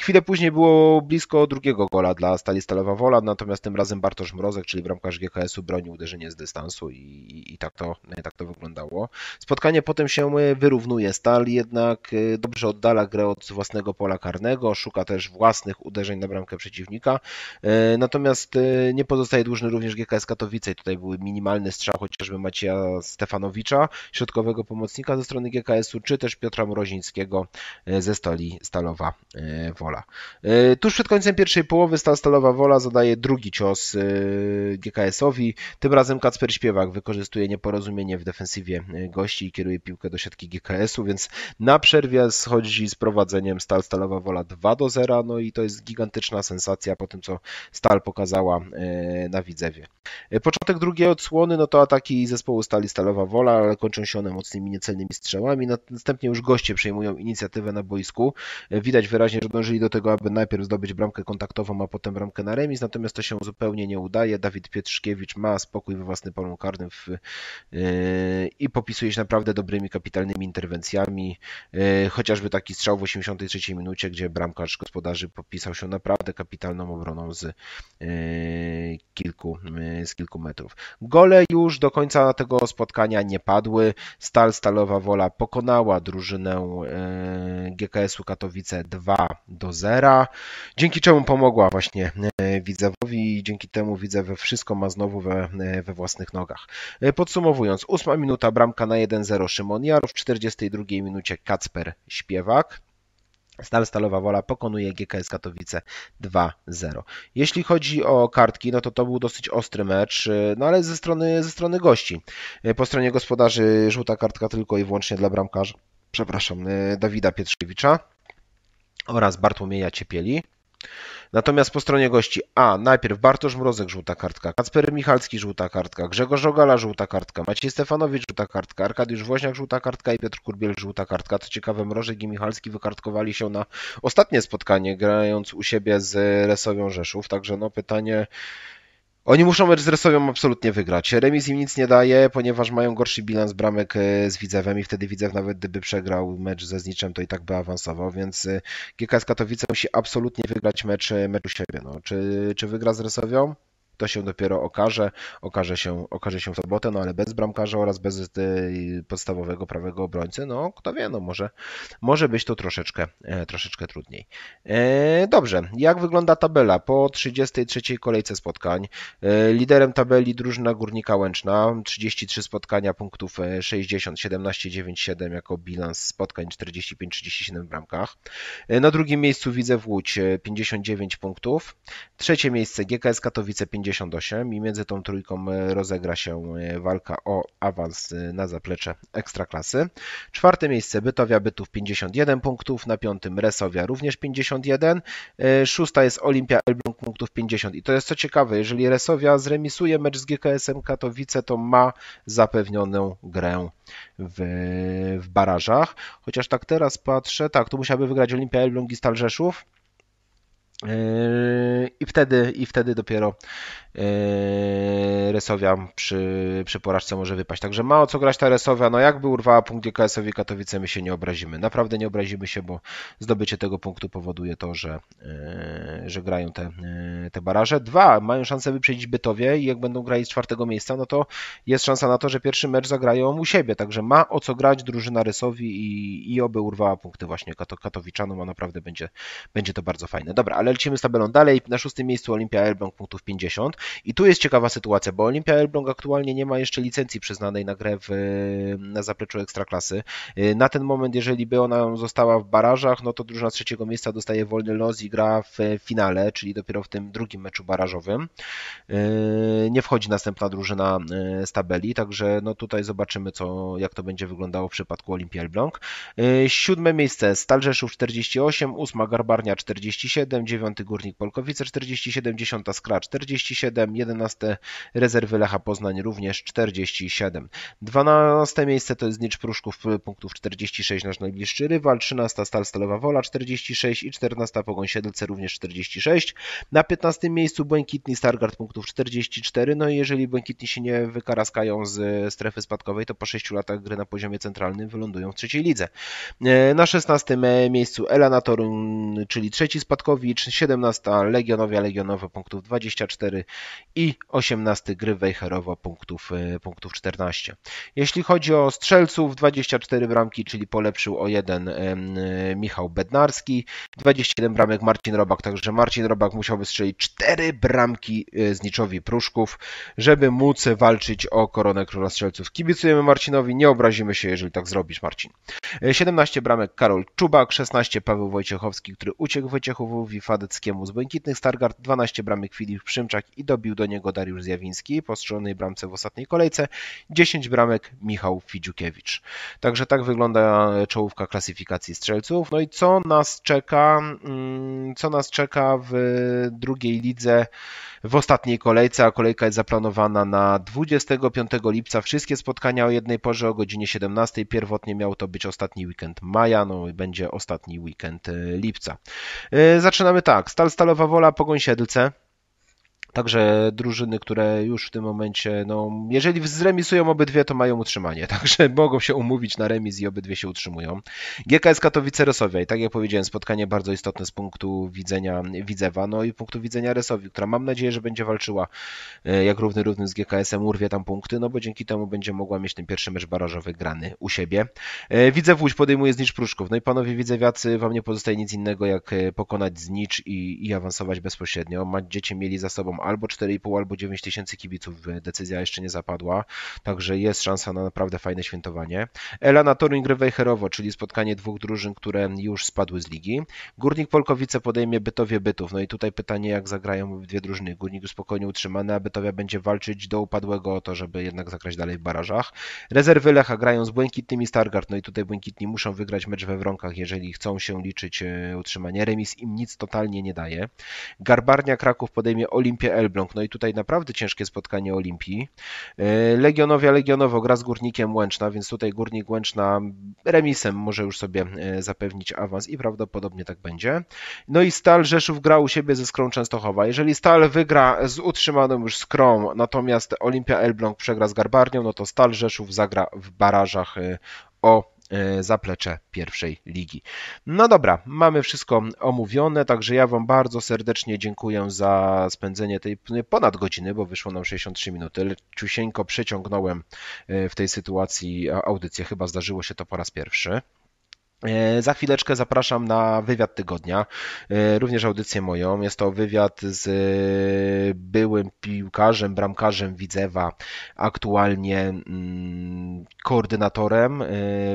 Chwilę później było blisko drugiego gola dla Stali Stalowa Wola, natomiast tym razem Bartosz Mrozek, czyli bramkarz GKS-u bronił uderzenie z dystansu i, i, i tak, to, tak to wyglądało. Spotkanie potem się wyrównuje. Stal jednak y, dobrze oddala grę od własnego pola karnego, szuka też własnych uderzeń na bramkę przeciwnika, y, natomiast y, nie pozostaje dłużny również GKS Katowice i tutaj były minimalny strzał chociażby Macieja Stefanowicza, środkowego pomocnika ze strony GKS-u, czy też Piotra Mrozińskiego ze Stali Stalowa Wola. Tuż Tuż przed końcem pierwszej połowy Stal Stalowa Wola zadaje drugi cios y, GKS-owi. Tym razem Kacper Śpiewak wykorzystuje nieporozumienie w defensywie y, gości i kieruje piłkę do siatki GKS-u, więc na przerwie schodzi z prowadzeniem Stal Stalowa Wola 2 do 0. No i to jest gigantyczna sensacja po tym, co Stal pokazała y, na Widzewie. Początek drugiej odsłony, no to ataki zespołu Stali Stalowa Wola, ale kończą się one mocnymi niecelnymi strzałami. Następnie już goście przejmują inicjatywę na boisku. Widać wyraźnie, że dążyli do tego, aby najpierw zdobyć bramkę kontaktową, a potem bramkę na remis, natomiast to się zupełnie nie udaje. Dawid Pietrzkiewicz ma spokój we własnym polu karnym w, yy, i popisuje się naprawdę dobrymi, kapitalnymi interwencjami. Yy, chociażby taki strzał w 83 minucie, gdzie bramkarz gospodarzy popisał się naprawdę kapitalną obroną z yy, kilku, z kilku metrów. Gole już do końca tego spotkania nie padły. Stal Stalowa Wola pokonała drużynę GKS-u Katowice 2 do 0 dzięki czemu pomogła właśnie e, widzewowi i dzięki temu widzew wszystko ma znowu we, e, we własnych nogach. E, podsumowując, 8 minuta bramka na 1-0 Szymon w 42 minucie Kacper Śpiewak, Stal Stalowa Wola pokonuje GKS Katowice 2-0. Jeśli chodzi o kartki, no to to był dosyć ostry mecz, no ale ze strony, ze strony gości. Po stronie gospodarzy żółta kartka tylko i wyłącznie dla bramkarza, przepraszam, Dawida Pietrzewicza oraz Bartłomieja Ciepieli. Natomiast po stronie gości A najpierw Bartosz Mrozek żółta kartka, Kacper Michalski żółta kartka, Grzegorz Ogala żółta kartka, Maciej Stefanowicz żółta kartka, Arkadiusz Woźniak żółta kartka i Piotr Kurbiel żółta kartka. Co ciekawe Mrożek i Michalski wykartkowali się na ostatnie spotkanie grając u siebie z Resowią Rzeszów, także no pytanie oni muszą mecz z Resowią absolutnie wygrać. Remis im nic nie daje, ponieważ mają gorszy bilans bramek e, z Widzewem i wtedy Widzew nawet gdyby przegrał mecz ze Zniczem, to i tak by awansował, więc e, GKS Katowice musi absolutnie wygrać mecz, e, mecz u siebie. No, czy, czy wygra z Resowią? To się dopiero okaże. Okaże się, okaże się w sobotę, no ale bez bramkarza oraz bez y, podstawowego prawego obrońcy, no kto wie, no może, może być to troszeczkę, e, troszeczkę trudniej. E, dobrze, jak wygląda tabela po 33 kolejce spotkań? E, liderem tabeli drużyna Górnika Łęczna, 33 spotkania, punktów 60, 17, 9, 7 jako bilans spotkań, 45-37 w bramkach. Na drugim miejscu widzę w Łódź 59 punktów, trzecie miejsce GKS Katowice 50 58 i między tą trójką e, rozegra się e, walka o awans e, na zaplecze Ekstraklasy. Czwarte miejsce Bytowia Bytów 51 punktów, na piątym Resowia również 51, szósta jest Olimpia Elbląg punktów 50 i to jest co ciekawe, jeżeli Resowia zremisuje mecz z GKS-em Katowice, to ma zapewnioną grę w, w barażach, chociaż tak teraz patrzę, tak, tu musiałaby wygrać Olimpia Elbląg i Stal Rzeszów, Yy, I wtedy, I wtedy dopiero Yy, Rysowia przy, przy porażce może wypaść. Także ma o co grać ta Resowia. No jakby urwała punkt GKS-owi Katowice, my się nie obrazimy. Naprawdę nie obrazimy się, bo zdobycie tego punktu powoduje to, że, yy, że grają te, yy, te baraże. Dwa, mają szansę wyprzedzić Bytowie i jak będą grali z czwartego miejsca, no to jest szansa na to, że pierwszy mecz zagrają u siebie. Także ma o co grać drużyna Resowi i, i oby urwała punkty właśnie Katowiczanom, a naprawdę będzie, będzie to bardzo fajne. Dobra, ale lecimy z tabelą dalej. Na szóstym miejscu Olimpia Elbląg punktów 50. I tu jest ciekawa sytuacja, bo Olimpia Elbląg aktualnie nie ma jeszcze licencji przyznanej na grę w, na zapleczu Ekstraklasy. Y, na ten moment, jeżeli by ona została w barażach, no to drużyna z trzeciego miejsca dostaje wolny los i gra w finale, czyli dopiero w tym drugim meczu barażowym. Y, nie wchodzi następna drużyna y, z tabeli, także no tutaj zobaczymy, co, jak to będzie wyglądało w przypadku Olimpia Elbląg. Siódme miejsce Stal Rzeszów 48, ósma Garbarnia 47, dziewiąty Górnik Polkowice 47, dziesiąta Skra 47, 47, 11 rezerwy Lecha Poznań również 47. 12 miejsce to jest Znicz Pruszków y, punktów 46 nasz najbliższy rywal, 13 Stal Stalowa Wola 46 i 14 Pogoń Siedlce również 46. Na 15 miejscu Błękitni Stargard punktów 44, no i jeżeli Błękitni się nie wykaraskają z strefy spadkowej, to po 6 latach gry na poziomie centralnym wylądują w trzeciej lidze. Y, na 16 e, miejscu Elanatorum, Torun, czyli trzeci spadkowicz, 17 Legionowia Legionowa punktów 24, i 18 gry Wejherowa punktów, e, punktów 14. Jeśli chodzi o strzelców, 24 bramki, czyli polepszył o jeden e, e, Michał Bednarski, 21 bramek Marcin Robak, także Marcin Robak musiałby strzelić 4 bramki z niczowi Pruszków, żeby móc walczyć o koronę króla strzelców. Kibicujemy Marcinowi, nie obrazimy się, jeżeli tak zrobisz Marcin. 17 bramek Karol Czubak, 16 Paweł Wojciechowski, który uciekł Wojciechowowi Fadeckiemu z Błękitnych Stargard, 12 bramek Filip Przymczak i dobił do niego Dariusz Zjawiński po strzelonej bramce w ostatniej kolejce, 10 bramek Michał Fidziukiewicz. Także tak wygląda e, czołówka klasyfikacji strzelców. No i co nas czeka, mm, co nas czeka w drugiej lidze w ostatniej kolejce, a kolejka jest zaplanowana na 25 lipca. Wszystkie spotkania o jednej porze o godzinie 17. Pierwotnie miał to być ostatni weekend maja, no i będzie ostatni weekend e, lipca. E, zaczynamy tak. Stal Stalowa Wola, Pogoń Siedlce. Także drużyny, które już w tym momencie, no, jeżeli zremisują obydwie, to mają utrzymanie. *laughs* Także mogą się umówić na remis i obydwie się utrzymują. GKS Katowice Resowia i tak jak powiedziałem, spotkanie bardzo istotne z punktu widzenia Widzewa, no i punktu widzenia Resowi, która mam nadzieję, że będzie walczyła e, jak równy równy z GKS-em, urwie tam punkty, no bo dzięki temu będzie mogła mieć ten pierwszy mecz barażowy grany u siebie. E, Widzew Łódź podejmuje Znicz Pruszków. No i panowie widzewiacy, wam nie pozostaje nic innego jak e, pokonać Znicz i, i awansować bezpośrednio. Dzieci mieli za sobą albo 4,5, albo 9 tysięcy kibiców. E, decyzja jeszcze nie zapadła, także jest szansa na naprawdę fajne świętowanie. Elana Toruń gry Wejherowo, czyli spotkanie dwóch drużyn, które już spadły z ligi. Górnik Polkowice podejmie Bytowie Bytów. No i tutaj pytanie, jak zagrają dwie drużyny. Górnik spokojnie utrzymany, a Bytowia będzie walczyć do upadłego o to, żeby jednak zagrać dalej w barażach. Rezerwy Lecha grają z Błękitnymi Stargard. No i tutaj Błękitni muszą wygrać mecz we Wronkach, jeżeli chcą się liczyć e, utrzymanie. Remis im nic totalnie nie daje. Garbarnia Kraków podejmie Olimpię Elbląg. No i tutaj naprawdę ciężkie spotkanie Olimpii. E, Legionowia Legionowo gra z Górnikiem Łęczna, więc tutaj Górnik Łęczna remisem może już sobie e, zapewnić awans i prawdopodobnie tak będzie. No i Stal Rzeszów gra u siebie ze Skrą Częstochowa. Jeżeli Stal wygra z utrzymaną już Skrą, natomiast Olimpia Elbląg przegra z Garbarnią, no to Stal Rzeszów zagra w barażach e, o E, zaplecze pierwszej ligi. No dobra, mamy wszystko omówione, także ja Wam bardzo serdecznie dziękuję za spędzenie tej ponad godziny, bo wyszło nam 63 minuty. ciusieńko przeciągnąłem e, w tej sytuacji audycję, chyba zdarzyło się to po raz pierwszy. E, za chwileczkę zapraszam na wywiad tygodnia, e, również audycję moją. Jest to wywiad z e, byłym piłkarzem, bramkarzem Widzewa, aktualnie mm, koordynatorem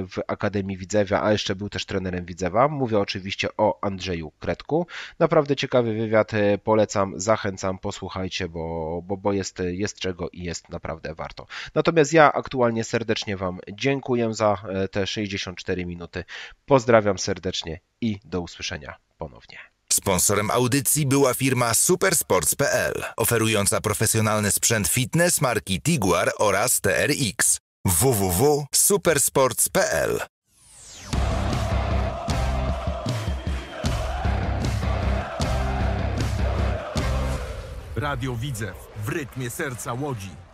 w Akademii Widzewa, a jeszcze był też trenerem Widzewa. Mówię oczywiście o Andrzeju Kretku. Naprawdę ciekawy wywiad, polecam, zachęcam, posłuchajcie, bo, bo, bo jest, jest czego i jest naprawdę warto. Natomiast ja aktualnie serdecznie Wam dziękuję za te 64 minuty Pozdrawiam serdecznie i do usłyszenia ponownie. Sponsorem audycji była firma supersports.pl, oferująca profesjonalny sprzęt fitness marki Tiguar oraz TRX www.supersports.pl Radio Widzew w rytmie serca Łodzi.